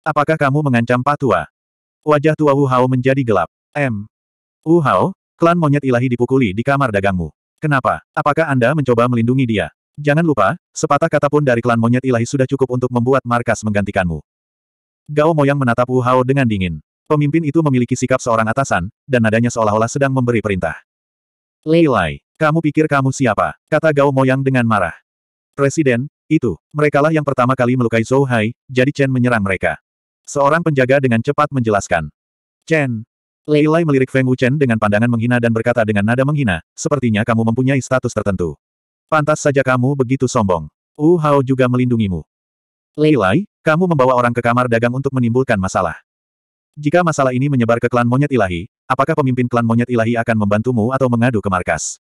Apakah kamu mengancam patua? Wajah tua Wu Hao menjadi gelap. M. Wu Hao, klan monyet ilahi dipukuli di kamar dagangmu. Kenapa? Apakah Anda mencoba melindungi dia? Jangan lupa, sepatah kata pun dari klan monyet ilahi sudah cukup untuk membuat markas menggantikanmu. Gao Moyang menatap Wu Hao dengan dingin. Pemimpin itu memiliki sikap seorang atasan, dan nadanya seolah-olah sedang memberi perintah. Lelai, kamu pikir kamu siapa? Kata Gao Moyang dengan marah. Presiden, itu, merekalah yang pertama kali melukai Zhou Hai, jadi Chen menyerang mereka. Seorang penjaga dengan cepat menjelaskan. Chen. Lai melirik Feng Wuchen dengan pandangan menghina dan berkata dengan nada menghina, sepertinya kamu mempunyai status tertentu. Pantas saja kamu begitu sombong. Wu Hao juga melindungimu. Lai, kamu membawa orang ke kamar dagang untuk menimbulkan masalah. Jika masalah ini menyebar ke klan monyet ilahi, apakah pemimpin klan monyet ilahi akan membantumu atau mengadu ke markas?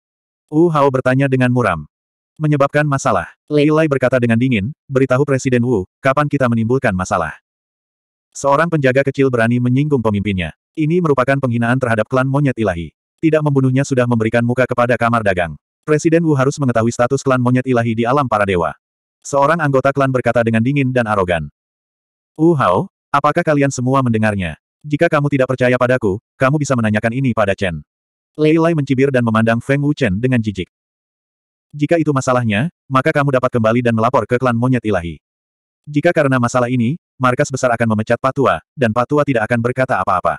Wu Hao bertanya dengan muram. Menyebabkan masalah. Lai berkata dengan dingin, beritahu Presiden Wu, kapan kita menimbulkan masalah. Seorang penjaga kecil berani menyinggung pemimpinnya. Ini merupakan penghinaan terhadap klan monyet ilahi. Tidak membunuhnya sudah memberikan muka kepada kamar dagang. Presiden Wu harus mengetahui status klan monyet ilahi di alam para dewa. Seorang anggota klan berkata dengan dingin dan arogan. Wu Hao, apakah kalian semua mendengarnya? Jika kamu tidak percaya padaku, kamu bisa menanyakan ini pada Chen. Lei Lai mencibir dan memandang Feng Wu Chen dengan jijik. Jika itu masalahnya, maka kamu dapat kembali dan melapor ke klan monyet ilahi. Jika karena masalah ini, markas besar akan memecat Patua, dan Patua tidak akan berkata apa-apa.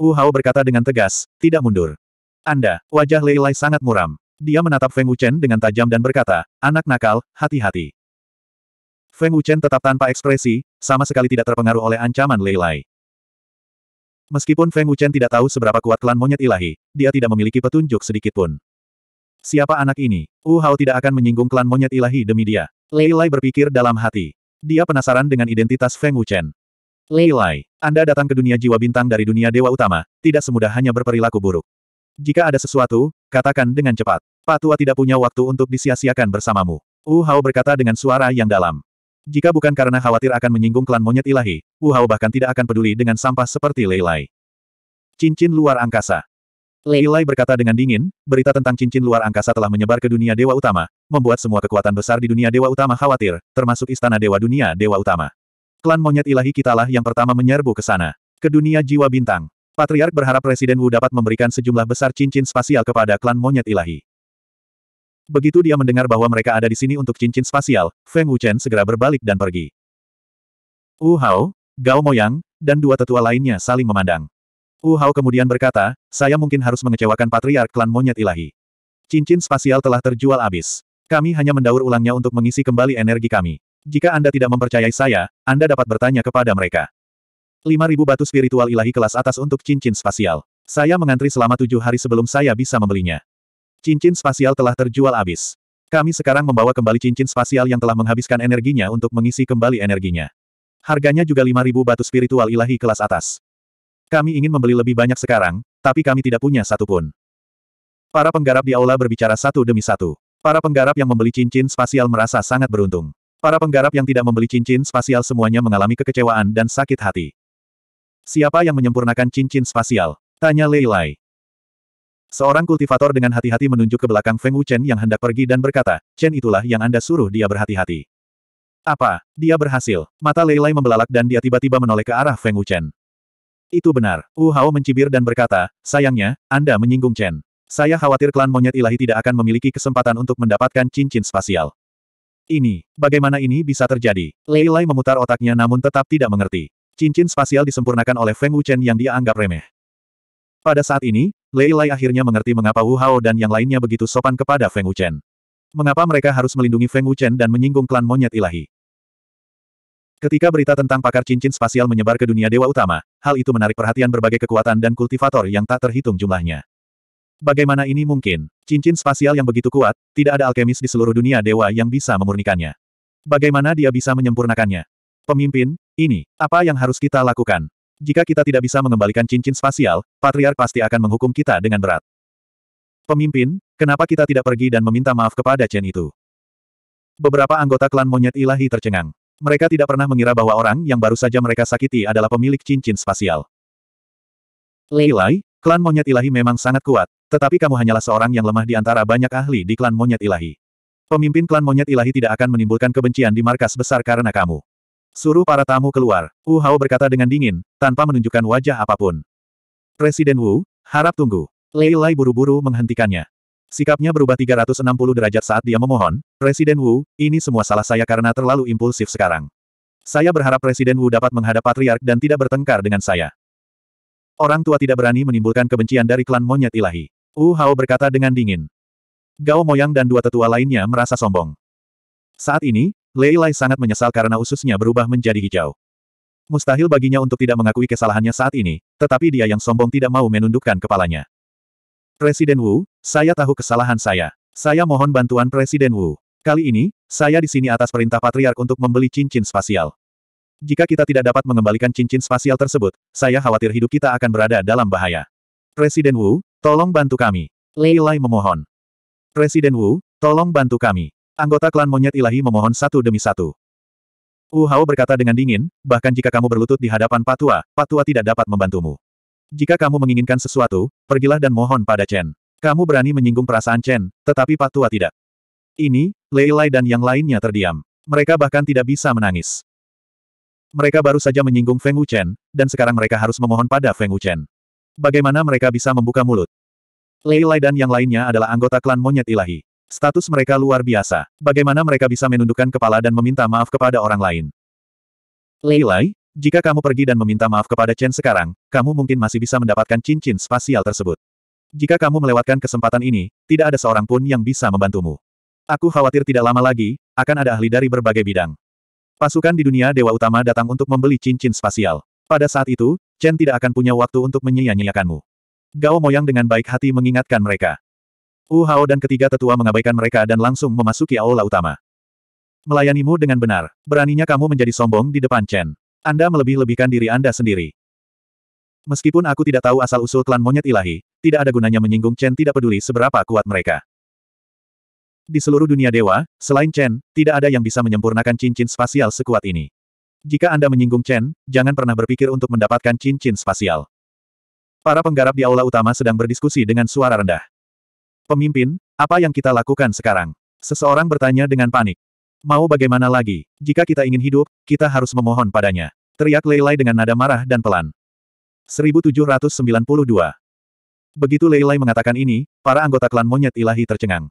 Wu Hao berkata dengan tegas, tidak mundur. Anda, wajah Lei Leilai sangat muram. Dia menatap Feng Wuchen dengan tajam dan berkata, anak nakal, hati-hati. Feng Wuchen tetap tanpa ekspresi, sama sekali tidak terpengaruh oleh ancaman Lei Leilai. Meskipun Feng Wuchen tidak tahu seberapa kuat klan monyet ilahi, dia tidak memiliki petunjuk sedikitpun. Siapa anak ini? Wu Hao tidak akan menyinggung klan monyet ilahi demi dia. Lei Leilai berpikir dalam hati. Dia penasaran dengan identitas Feng Wuchen. Lei Lai, Anda datang ke dunia jiwa bintang dari dunia dewa utama, tidak semudah hanya berperilaku buruk. Jika ada sesuatu, katakan dengan cepat. Pak tua tidak punya waktu untuk disia-siakan bersamamu. Wu Hao berkata dengan suara yang dalam. Jika bukan karena khawatir akan menyinggung klan monyet ilahi, Wu Hao bahkan tidak akan peduli dengan sampah seperti Lei Lai. Cincin luar angkasa. Lilai berkata dengan dingin, berita tentang cincin luar angkasa telah menyebar ke dunia dewa utama, membuat semua kekuatan besar di dunia dewa utama khawatir, termasuk istana dewa dunia dewa utama. Klan monyet ilahi kitalah yang pertama menyerbu ke sana. Ke dunia jiwa bintang. Patriark berharap Presiden Wu dapat memberikan sejumlah besar cincin spasial kepada klan monyet ilahi. Begitu dia mendengar bahwa mereka ada di sini untuk cincin spasial, Feng Wuchen segera berbalik dan pergi. Wu Hao, Gao Moyang, dan dua tetua lainnya saling memandang. Wu Hao kemudian berkata, saya mungkin harus mengecewakan patriark klan monyet ilahi. Cincin spasial telah terjual habis. Kami hanya mendaur ulangnya untuk mengisi kembali energi kami. Jika Anda tidak mempercayai saya, Anda dapat bertanya kepada mereka. 5000 batu spiritual ilahi kelas atas untuk cincin spasial. Saya mengantri selama tujuh hari sebelum saya bisa membelinya. Cincin spasial telah terjual habis. Kami sekarang membawa kembali cincin spasial yang telah menghabiskan energinya untuk mengisi kembali energinya. Harganya juga 5000 batu spiritual ilahi kelas atas. Kami ingin membeli lebih banyak sekarang, tapi kami tidak punya satupun. Para penggarap di aula berbicara satu demi satu. Para penggarap yang membeli cincin spasial merasa sangat beruntung. Para penggarap yang tidak membeli cincin spasial semuanya mengalami kekecewaan dan sakit hati. Siapa yang menyempurnakan cincin spasial? Tanya Leilai. Seorang kultivator dengan hati-hati menunjuk ke belakang Feng Wuchen yang hendak pergi dan berkata, Chen itulah yang Anda suruh dia berhati-hati. Apa? Dia berhasil. Mata Leilai membelalak dan dia tiba-tiba menoleh ke arah Feng Wuchen. Itu benar. Wu Hao mencibir dan berkata, sayangnya, Anda menyinggung Chen. Saya khawatir klan monyet ilahi tidak akan memiliki kesempatan untuk mendapatkan cincin spasial. Ini, bagaimana ini bisa terjadi? Lei Lai memutar otaknya namun tetap tidak mengerti. Cincin spasial disempurnakan oleh Feng Wuchen yang dia anggap remeh. Pada saat ini, Lei Lai akhirnya mengerti mengapa Wu Hao dan yang lainnya begitu sopan kepada Feng Wuchen. Mengapa mereka harus melindungi Feng Wuchen dan menyinggung klan monyet ilahi? Ketika berita tentang pakar cincin spasial menyebar ke dunia dewa utama, hal itu menarik perhatian berbagai kekuatan dan kultivator yang tak terhitung jumlahnya. Bagaimana ini mungkin? Cincin spasial yang begitu kuat, tidak ada alkemis di seluruh dunia dewa yang bisa memurnikannya. Bagaimana dia bisa menyempurnakannya? Pemimpin, ini, apa yang harus kita lakukan? Jika kita tidak bisa mengembalikan cincin spasial, Patriark pasti akan menghukum kita dengan berat. Pemimpin, kenapa kita tidak pergi dan meminta maaf kepada Chen itu? Beberapa anggota klan monyet ilahi tercengang. Mereka tidak pernah mengira bahwa orang yang baru saja mereka sakiti adalah pemilik cincin spasial. Lei klan monyet ilahi memang sangat kuat, tetapi kamu hanyalah seorang yang lemah di antara banyak ahli di klan monyet ilahi. Pemimpin klan monyet ilahi tidak akan menimbulkan kebencian di markas besar karena kamu. Suruh para tamu keluar, Wu Hao berkata dengan dingin, tanpa menunjukkan wajah apapun. Presiden Wu, harap tunggu. Lei buru-buru menghentikannya. Sikapnya berubah 360 derajat saat dia memohon, Presiden Wu, ini semua salah saya karena terlalu impulsif sekarang. Saya berharap Presiden Wu dapat menghadap Patriark dan tidak bertengkar dengan saya. Orang tua tidak berani menimbulkan kebencian dari klan monyet ilahi. Wu Hao berkata dengan dingin. Gao Moyang dan dua tetua lainnya merasa sombong. Saat ini, Lei Lai sangat menyesal karena ususnya berubah menjadi hijau. Mustahil baginya untuk tidak mengakui kesalahannya saat ini, tetapi dia yang sombong tidak mau menundukkan kepalanya. Presiden Wu, saya tahu kesalahan saya. Saya mohon bantuan Presiden Wu. Kali ini, saya di sini atas perintah Patriark untuk membeli cincin spasial. Jika kita tidak dapat mengembalikan cincin spasial tersebut, saya khawatir hidup kita akan berada dalam bahaya. Presiden Wu, tolong bantu kami. Lei Lai memohon. Presiden Wu, tolong bantu kami. Anggota klan monyet ilahi memohon satu demi satu. Wu Hao berkata dengan dingin, bahkan jika kamu berlutut di hadapan Patua, Patua tidak dapat membantumu. Jika kamu menginginkan sesuatu, pergilah dan mohon pada Chen. Kamu berani menyinggung perasaan Chen, tetapi Pak Tua tidak. Ini, Lei Lai dan yang lainnya terdiam. Mereka bahkan tidak bisa menangis. Mereka baru saja menyinggung Feng Wuchen, dan sekarang mereka harus memohon pada Feng Wuchen. Bagaimana mereka bisa membuka mulut? Lei Lai dan yang lainnya adalah anggota klan monyet ilahi. Status mereka luar biasa. Bagaimana mereka bisa menundukkan kepala dan meminta maaf kepada orang lain? Lei Lai, jika kamu pergi dan meminta maaf kepada Chen sekarang, kamu mungkin masih bisa mendapatkan cincin spasial tersebut. Jika kamu melewatkan kesempatan ini, tidak ada seorang pun yang bisa membantumu. Aku khawatir tidak lama lagi, akan ada ahli dari berbagai bidang. Pasukan di dunia dewa utama datang untuk membeli cincin spasial. Pada saat itu, Chen tidak akan punya waktu untuk menyia-nyiakanmu. Gao Moyang dengan baik hati mengingatkan mereka. Wu Hao dan ketiga tetua mengabaikan mereka dan langsung memasuki aula utama. Melayanimu dengan benar, beraninya kamu menjadi sombong di depan Chen. Anda melebih-lebihkan diri Anda sendiri. Meskipun aku tidak tahu asal-usul klan monyet ilahi, tidak ada gunanya menyinggung Chen tidak peduli seberapa kuat mereka. Di seluruh dunia dewa, selain Chen, tidak ada yang bisa menyempurnakan cincin spasial sekuat ini. Jika Anda menyinggung Chen, jangan pernah berpikir untuk mendapatkan cincin spasial. Para penggarap di aula utama sedang berdiskusi dengan suara rendah. Pemimpin, apa yang kita lakukan sekarang? Seseorang bertanya dengan panik. Mau bagaimana lagi? Jika kita ingin hidup, kita harus memohon padanya. Teriak Leilai dengan nada marah dan pelan. 1792 Begitu Leilai mengatakan ini, para anggota klan monyet ilahi tercengang.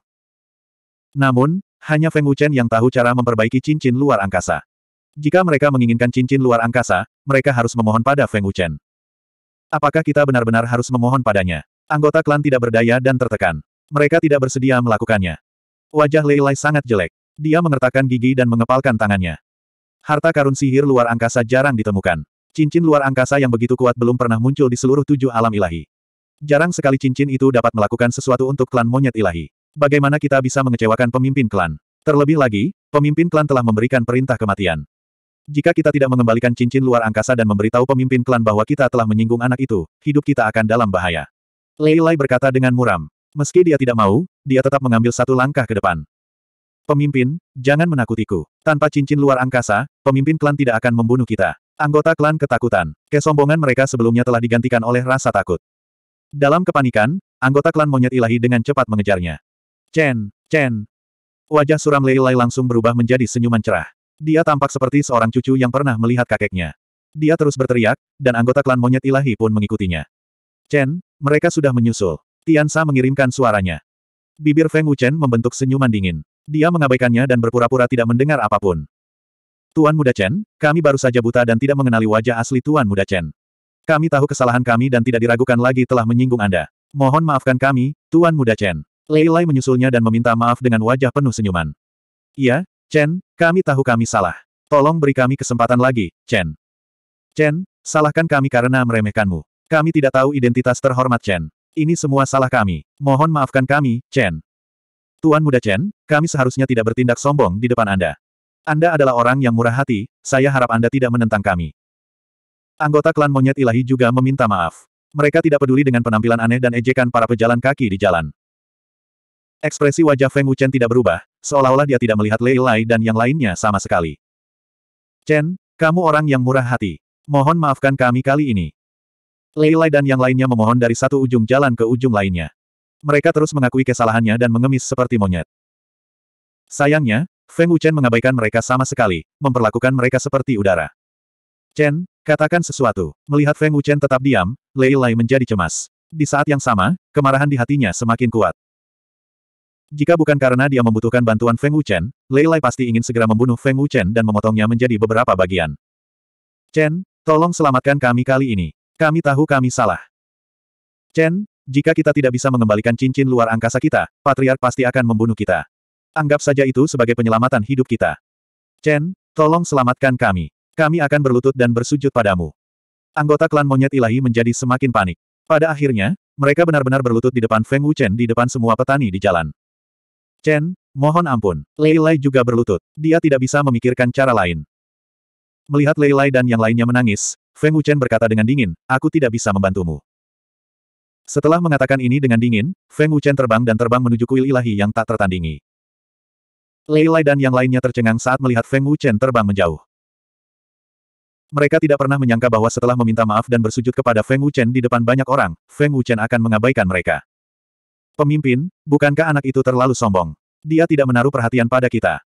Namun, hanya Feng Wuchen yang tahu cara memperbaiki cincin luar angkasa. Jika mereka menginginkan cincin luar angkasa, mereka harus memohon pada Feng Wuchen. Apakah kita benar-benar harus memohon padanya? Anggota klan tidak berdaya dan tertekan. Mereka tidak bersedia melakukannya. Wajah Leilai sangat jelek. Dia mengertakkan gigi dan mengepalkan tangannya. Harta karun sihir luar angkasa jarang ditemukan. Cincin luar angkasa yang begitu kuat belum pernah muncul di seluruh tujuh alam ilahi. Jarang sekali cincin itu dapat melakukan sesuatu untuk klan monyet ilahi. Bagaimana kita bisa mengecewakan pemimpin klan? Terlebih lagi, pemimpin klan telah memberikan perintah kematian. Jika kita tidak mengembalikan cincin luar angkasa dan memberitahu pemimpin klan bahwa kita telah menyinggung anak itu, hidup kita akan dalam bahaya. Leilai berkata dengan muram. Meski dia tidak mau, dia tetap mengambil satu langkah ke depan. Pemimpin, jangan menakutiku. Tanpa cincin luar angkasa, pemimpin klan tidak akan membunuh kita. Anggota klan ketakutan. Kesombongan mereka sebelumnya telah digantikan oleh rasa takut. Dalam kepanikan, anggota klan monyet ilahi dengan cepat mengejarnya. Chen, Chen. Wajah suram Leilai langsung berubah menjadi senyuman cerah. Dia tampak seperti seorang cucu yang pernah melihat kakeknya. Dia terus berteriak, dan anggota klan monyet ilahi pun mengikutinya. Chen, mereka sudah menyusul. Tian Sa mengirimkan suaranya. Bibir Feng Wuchen membentuk senyuman dingin. Dia mengabaikannya dan berpura-pura tidak mendengar apapun. Tuan Muda Chen, kami baru saja buta dan tidak mengenali wajah asli Tuan Muda Chen. Kami tahu kesalahan kami dan tidak diragukan lagi telah menyinggung Anda. Mohon maafkan kami, Tuan Muda Chen. Lei Lai menyusulnya dan meminta maaf dengan wajah penuh senyuman. Iya, Chen, kami tahu kami salah. Tolong beri kami kesempatan lagi, Chen. Chen, salahkan kami karena meremehkanmu. Kami tidak tahu identitas terhormat Chen. Ini semua salah kami. Mohon maafkan kami, Chen. Tuan Muda Chen, kami seharusnya tidak bertindak sombong di depan Anda. Anda adalah orang yang murah hati, saya harap Anda tidak menentang kami. Anggota klan monyet ilahi juga meminta maaf. Mereka tidak peduli dengan penampilan aneh dan ejekan para pejalan kaki di jalan. Ekspresi wajah Feng Wuchen tidak berubah, seolah-olah dia tidak melihat Lei Lai dan yang lainnya sama sekali. Chen, kamu orang yang murah hati. Mohon maafkan kami kali ini. Lei Lai dan yang lainnya memohon dari satu ujung jalan ke ujung lainnya. Mereka terus mengakui kesalahannya dan mengemis seperti monyet. Sayangnya, Feng Wuchen mengabaikan mereka sama sekali, memperlakukan mereka seperti udara. Chen, katakan sesuatu. Melihat Feng Wuchen tetap diam, Lei Lai menjadi cemas. Di saat yang sama, kemarahan di hatinya semakin kuat. Jika bukan karena dia membutuhkan bantuan Feng Wuchen, Lei Lai pasti ingin segera membunuh Feng Wuchen dan memotongnya menjadi beberapa bagian. Chen, tolong selamatkan kami kali ini. Kami tahu kami salah. Chen, jika kita tidak bisa mengembalikan cincin luar angkasa kita, Patriark pasti akan membunuh kita. Anggap saja itu sebagai penyelamatan hidup kita. Chen, tolong selamatkan kami. Kami akan berlutut dan bersujud padamu. Anggota klan monyet ilahi menjadi semakin panik. Pada akhirnya, mereka benar-benar berlutut di depan Feng Wuchen di depan semua petani di jalan. Chen, mohon ampun. Leilai juga berlutut. Dia tidak bisa memikirkan cara lain. Melihat Leilai dan yang lainnya menangis, Feng Wuchen berkata dengan dingin, aku tidak bisa membantumu. Setelah mengatakan ini dengan dingin, Feng Wuchen terbang dan terbang menuju kuil ilahi yang tak tertandingi. Lei Lai dan yang lainnya tercengang saat melihat Feng Wuchen terbang menjauh. Mereka tidak pernah menyangka bahwa setelah meminta maaf dan bersujud kepada Feng Wuchen di depan banyak orang, Feng Wuchen akan mengabaikan mereka. Pemimpin, bukankah anak itu terlalu sombong? Dia tidak menaruh perhatian pada kita.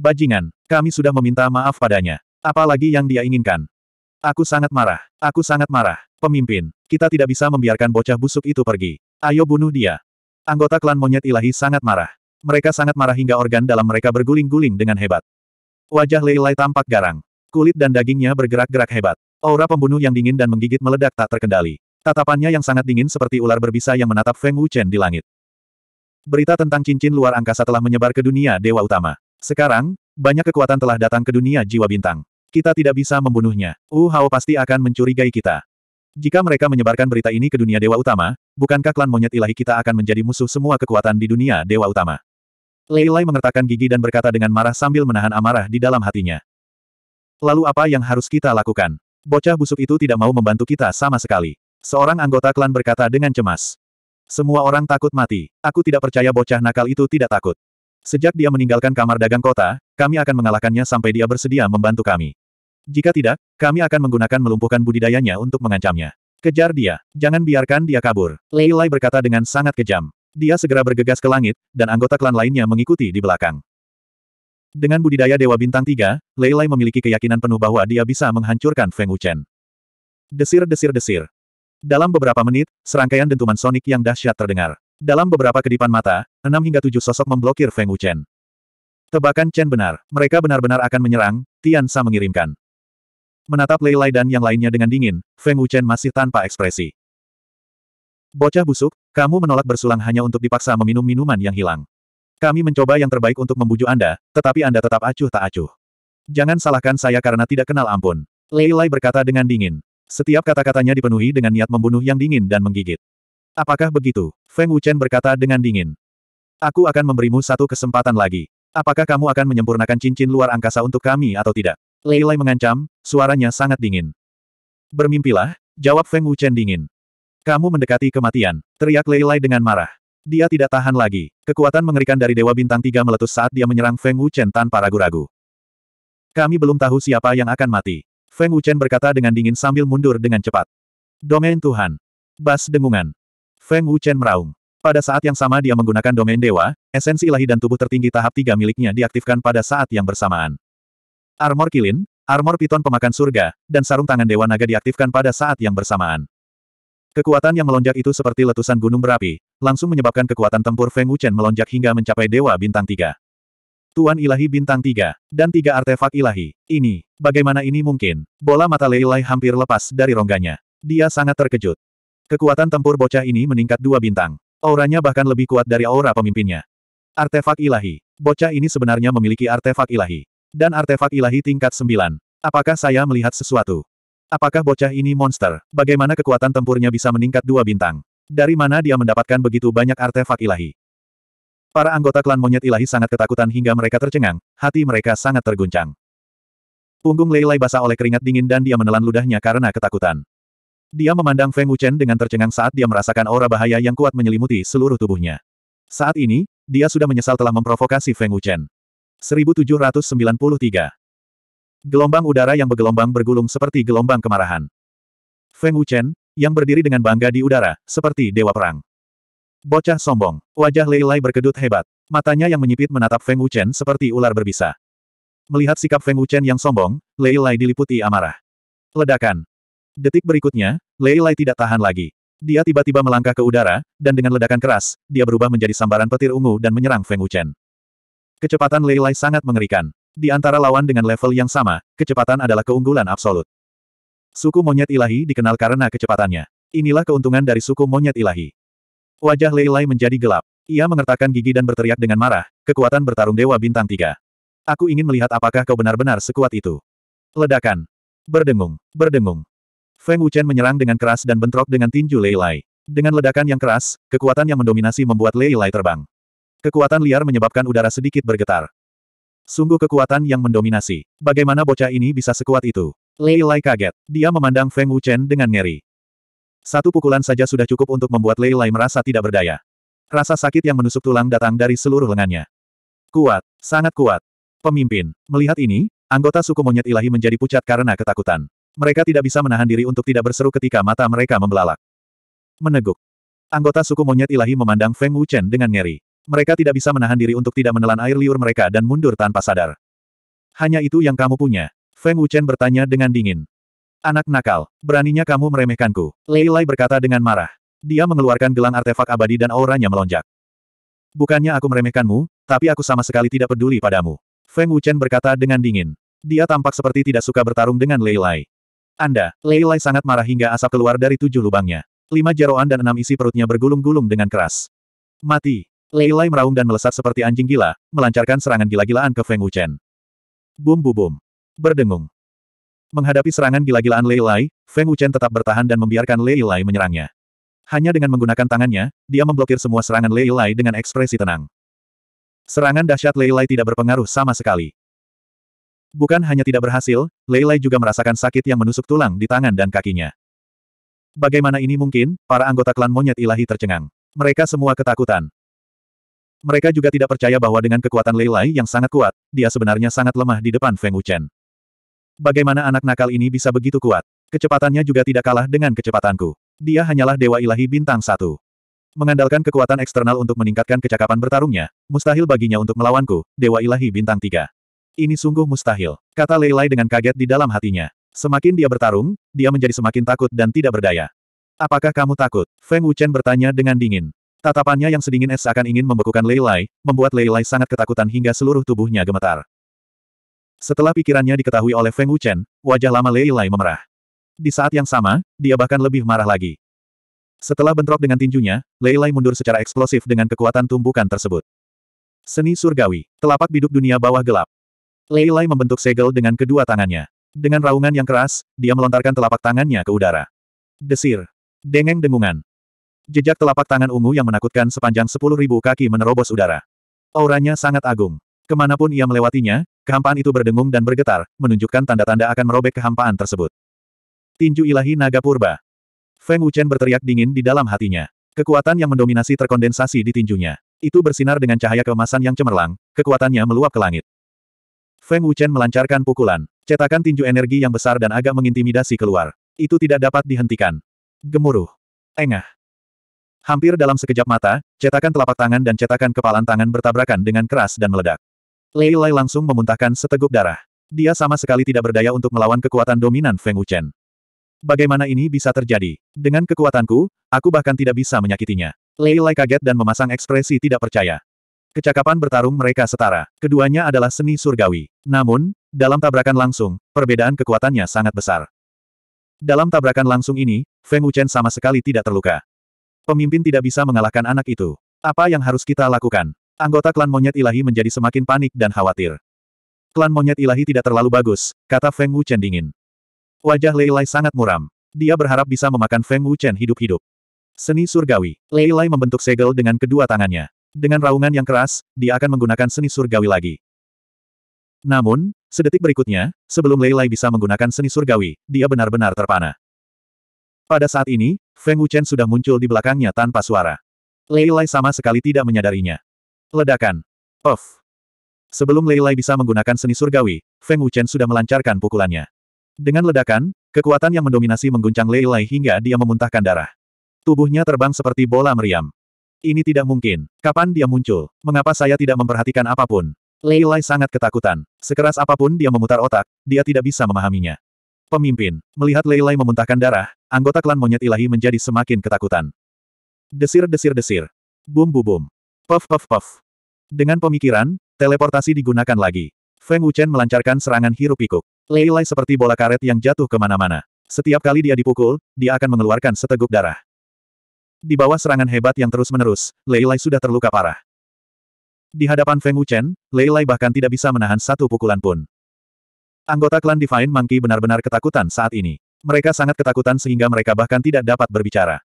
Bajingan, kami sudah meminta maaf padanya. Apalagi yang dia inginkan. Aku sangat marah. Aku sangat marah. Pemimpin, kita tidak bisa membiarkan bocah busuk itu pergi. Ayo bunuh dia. Anggota klan monyet ilahi sangat marah. Mereka sangat marah hingga organ dalam mereka berguling-guling dengan hebat. Wajah Leilai tampak garang. Kulit dan dagingnya bergerak-gerak hebat. Aura pembunuh yang dingin dan menggigit meledak tak terkendali. Tatapannya yang sangat dingin seperti ular berbisa yang menatap Feng Wuchen di langit. Berita tentang cincin luar angkasa telah menyebar ke dunia dewa utama. Sekarang, banyak kekuatan telah datang ke dunia jiwa bintang. Kita tidak bisa membunuhnya. Wu Hao pasti akan mencurigai kita. Jika mereka menyebarkan berita ini ke dunia Dewa Utama, bukankah klan monyet ilahi kita akan menjadi musuh semua kekuatan di dunia Dewa Utama? Leilai mengertakkan gigi dan berkata dengan marah sambil menahan amarah di dalam hatinya. Lalu apa yang harus kita lakukan? Bocah busuk itu tidak mau membantu kita sama sekali. Seorang anggota klan berkata dengan cemas. Semua orang takut mati. Aku tidak percaya bocah nakal itu tidak takut. Sejak dia meninggalkan kamar dagang kota, kami akan mengalahkannya sampai dia bersedia membantu kami. Jika tidak, kami akan menggunakan melumpuhkan budidayanya untuk mengancamnya. Kejar dia. Jangan biarkan dia kabur. Lei Lai berkata dengan sangat kejam. Dia segera bergegas ke langit, dan anggota klan lainnya mengikuti di belakang. Dengan budidaya Dewa Bintang 3, Lei Lai memiliki keyakinan penuh bahwa dia bisa menghancurkan Feng Wuchen. Desir-desir-desir. Dalam beberapa menit, serangkaian dentuman sonik yang dahsyat terdengar. Dalam beberapa kedipan mata, enam hingga tujuh sosok memblokir Feng Wuchen. Tebakan Chen benar. Mereka benar-benar akan menyerang, Tian Sa mengirimkan. Menatap Lei Lai dan yang lainnya dengan dingin, Feng Wuchen masih tanpa ekspresi. Bocah busuk, kamu menolak bersulang hanya untuk dipaksa meminum minuman yang hilang. Kami mencoba yang terbaik untuk membujuk Anda, tetapi Anda tetap acuh tak acuh. Jangan salahkan saya karena tidak kenal ampun. Lei Lai berkata dengan dingin. Setiap kata-katanya dipenuhi dengan niat membunuh yang dingin dan menggigit. Apakah begitu? Feng Wuchen berkata dengan dingin. Aku akan memberimu satu kesempatan lagi. Apakah kamu akan menyempurnakan cincin luar angkasa untuk kami atau tidak? Leilai mengancam, suaranya sangat dingin. Bermimpilah, jawab Feng Wuchen dingin. Kamu mendekati kematian, teriak Leilai dengan marah. Dia tidak tahan lagi. Kekuatan mengerikan dari Dewa Bintang Tiga meletus saat dia menyerang Feng Wuchen tanpa ragu-ragu. Kami belum tahu siapa yang akan mati. Feng Wuchen berkata dengan dingin sambil mundur dengan cepat. Domain Tuhan. Bas dengungan. Feng Wuchen meraung. Pada saat yang sama dia menggunakan domain dewa, esensi ilahi dan tubuh tertinggi tahap tiga miliknya diaktifkan pada saat yang bersamaan. Armor kilin, armor piton pemakan surga, dan sarung tangan Dewa Naga diaktifkan pada saat yang bersamaan. Kekuatan yang melonjak itu seperti letusan gunung berapi, langsung menyebabkan kekuatan tempur Feng Wuchen melonjak hingga mencapai Dewa Bintang tiga. Tuan Ilahi Bintang tiga dan tiga artefak ilahi. Ini, bagaimana ini mungkin? Bola mata Leilai hampir lepas dari rongganya. Dia sangat terkejut. Kekuatan tempur bocah ini meningkat dua bintang. Auranya bahkan lebih kuat dari aura pemimpinnya. Artefak ilahi. Bocah ini sebenarnya memiliki artefak ilahi. Dan artefak ilahi tingkat 9. Apakah saya melihat sesuatu? Apakah bocah ini monster? Bagaimana kekuatan tempurnya bisa meningkat dua bintang? Dari mana dia mendapatkan begitu banyak artefak ilahi? Para anggota klan monyet ilahi sangat ketakutan hingga mereka tercengang, hati mereka sangat terguncang. Punggung Leilai basah oleh keringat dingin dan dia menelan ludahnya karena ketakutan. Dia memandang Feng Wuchen dengan tercengang saat dia merasakan aura bahaya yang kuat menyelimuti seluruh tubuhnya. Saat ini, dia sudah menyesal telah memprovokasi Feng Wuchen. 1793. Gelombang udara yang bergelombang bergulung seperti gelombang kemarahan. Feng Wuchen, yang berdiri dengan bangga di udara, seperti dewa perang. Bocah sombong, wajah Lei Leilai berkedut hebat. Matanya yang menyipit menatap Feng Wuchen seperti ular berbisa. Melihat sikap Feng Wuchen yang sombong, Lei Leilai diliputi amarah. Ledakan. Detik berikutnya, Lei Leilai tidak tahan lagi. Dia tiba-tiba melangkah ke udara, dan dengan ledakan keras, dia berubah menjadi sambaran petir ungu dan menyerang Feng Wuchen. Kecepatan Leilai sangat mengerikan. Di antara lawan dengan level yang sama, kecepatan adalah keunggulan absolut. Suku monyet ilahi dikenal karena kecepatannya. Inilah keuntungan dari suku monyet ilahi. Wajah Leilai menjadi gelap. Ia mengertakkan gigi dan berteriak dengan marah, kekuatan bertarung dewa bintang tiga. Aku ingin melihat apakah kau benar-benar sekuat itu. Ledakan. Berdengung. Berdengung. Feng Wuchen menyerang dengan keras dan bentrok dengan tinju Leilai. Dengan ledakan yang keras, kekuatan yang mendominasi membuat Leilai terbang. Kekuatan liar menyebabkan udara sedikit bergetar. Sungguh kekuatan yang mendominasi. Bagaimana bocah ini bisa sekuat itu? Lei Lai kaget. Dia memandang Feng Wuchen dengan ngeri. Satu pukulan saja sudah cukup untuk membuat Lei Lai merasa tidak berdaya. Rasa sakit yang menusuk tulang datang dari seluruh lengannya. Kuat, sangat kuat. Pemimpin, melihat ini, anggota suku monyet ilahi menjadi pucat karena ketakutan. Mereka tidak bisa menahan diri untuk tidak berseru ketika mata mereka membelalak. Meneguk. Anggota suku monyet ilahi memandang Feng Wuchen dengan ngeri. Mereka tidak bisa menahan diri untuk tidak menelan air liur mereka dan mundur tanpa sadar. Hanya itu yang kamu punya. Feng Wuchen bertanya dengan dingin. Anak nakal, beraninya kamu meremehkanku. Lei Leilai berkata dengan marah. Dia mengeluarkan gelang artefak abadi dan auranya melonjak. Bukannya aku meremehkanmu, tapi aku sama sekali tidak peduli padamu. Feng Wuchen berkata dengan dingin. Dia tampak seperti tidak suka bertarung dengan Lei Leilai. Anda, Lei Leilai sangat marah hingga asap keluar dari tujuh lubangnya. Lima jeroan dan enam isi perutnya bergulung-gulung dengan keras. Mati. Leilai meraung dan melesat seperti anjing gila, melancarkan serangan gila-gilaan ke Feng Wuchen. Bum bu bum. Berdengung. Menghadapi serangan gila-gilaan Leilai, Feng Wuchen tetap bertahan dan membiarkan Leilai menyerangnya. Hanya dengan menggunakan tangannya, dia memblokir semua serangan Leilai dengan ekspresi tenang. Serangan dahsyat Leilai tidak berpengaruh sama sekali. Bukan hanya tidak berhasil, Leilai juga merasakan sakit yang menusuk tulang di tangan dan kakinya. Bagaimana ini mungkin, para anggota klan monyet ilahi tercengang. Mereka semua ketakutan. Mereka juga tidak percaya bahwa dengan kekuatan Leilai yang sangat kuat, dia sebenarnya sangat lemah di depan Feng Wuchen. Bagaimana anak nakal ini bisa begitu kuat? Kecepatannya juga tidak kalah dengan kecepatanku. Dia hanyalah Dewa Ilahi Bintang Satu. Mengandalkan kekuatan eksternal untuk meningkatkan kecakapan bertarungnya, mustahil baginya untuk melawanku, Dewa Ilahi Bintang Tiga. Ini sungguh mustahil, kata Leilai dengan kaget di dalam hatinya. Semakin dia bertarung, dia menjadi semakin takut dan tidak berdaya. Apakah kamu takut? Feng Wuchen bertanya dengan dingin. Tatapannya yang sedingin es seakan ingin membekukan Leilai, membuat Leilai sangat ketakutan hingga seluruh tubuhnya gemetar. Setelah pikirannya diketahui oleh Feng Wuchen, wajah lama Leilai memerah. Di saat yang sama, dia bahkan lebih marah lagi. Setelah bentrok dengan tinjunya, Leilai mundur secara eksplosif dengan kekuatan tumbukan tersebut. Seni surgawi, telapak biduk dunia bawah gelap. Leilai membentuk segel dengan kedua tangannya. Dengan raungan yang keras, dia melontarkan telapak tangannya ke udara. Desir. Dengeng dengungan. Jejak telapak tangan ungu yang menakutkan sepanjang sepuluh ribu kaki menerobos udara. Auranya sangat agung. Kemanapun ia melewatinya, kehampaan itu berdengung dan bergetar, menunjukkan tanda-tanda akan merobek kehampaan tersebut. Tinju ilahi naga purba. Feng Wuchen berteriak dingin di dalam hatinya. Kekuatan yang mendominasi terkondensasi di tinjunya. Itu bersinar dengan cahaya keemasan yang cemerlang, kekuatannya meluap ke langit. Feng Wuchen melancarkan pukulan. Cetakan tinju energi yang besar dan agak mengintimidasi keluar. Itu tidak dapat dihentikan. Gemuruh. Engah. Hampir dalam sekejap mata, cetakan telapak tangan dan cetakan kepalan tangan bertabrakan dengan keras dan meledak. Lei Lai langsung memuntahkan seteguk darah. Dia sama sekali tidak berdaya untuk melawan kekuatan dominan Feng Wuchen. Bagaimana ini bisa terjadi? Dengan kekuatanku, aku bahkan tidak bisa menyakitinya. Lei Lai kaget dan memasang ekspresi tidak percaya. Kecakapan bertarung mereka setara. Keduanya adalah seni surgawi. Namun, dalam tabrakan langsung, perbedaan kekuatannya sangat besar. Dalam tabrakan langsung ini, Feng Wuchen sama sekali tidak terluka. Pemimpin tidak bisa mengalahkan anak itu. Apa yang harus kita lakukan? Anggota klan monyet ilahi menjadi semakin panik dan khawatir. Klan monyet ilahi tidak terlalu bagus, kata Feng Wuchen dingin. Wajah Lei Lai sangat muram. Dia berharap bisa memakan Feng Wuchen hidup-hidup. Seni surgawi. Lei Lai membentuk segel dengan kedua tangannya. Dengan raungan yang keras, dia akan menggunakan seni surgawi lagi. Namun, sedetik berikutnya, sebelum Lei Lai bisa menggunakan seni surgawi, dia benar-benar terpana. Pada saat ini, Feng Wuchen sudah muncul di belakangnya tanpa suara. Lei Leilai sama sekali tidak menyadarinya. Ledakan. Of. Sebelum Lei Leilai bisa menggunakan seni surgawi, Feng Wuchen sudah melancarkan pukulannya. Dengan ledakan, kekuatan yang mendominasi mengguncang Lei Leilai hingga dia memuntahkan darah. Tubuhnya terbang seperti bola meriam. Ini tidak mungkin. Kapan dia muncul? Mengapa saya tidak memperhatikan apapun? Lei Leilai sangat ketakutan. Sekeras apapun dia memutar otak, dia tidak bisa memahaminya. Pemimpin, melihat Leilai memuntahkan darah, anggota klan monyet ilahi menjadi semakin ketakutan. Desir-desir-desir. Bum-bum-bum. Puff-puff-puff. Dengan pemikiran, teleportasi digunakan lagi. Feng Wuchen melancarkan serangan hirup-pikuk. Leilai seperti bola karet yang jatuh kemana-mana. Setiap kali dia dipukul, dia akan mengeluarkan seteguk darah. Di bawah serangan hebat yang terus-menerus, Leilai sudah terluka parah. Di hadapan Feng Wuchen, Leilai bahkan tidak bisa menahan satu pukulan pun. Anggota klan Divine Monkey benar-benar ketakutan saat ini. Mereka sangat ketakutan sehingga mereka bahkan tidak dapat berbicara.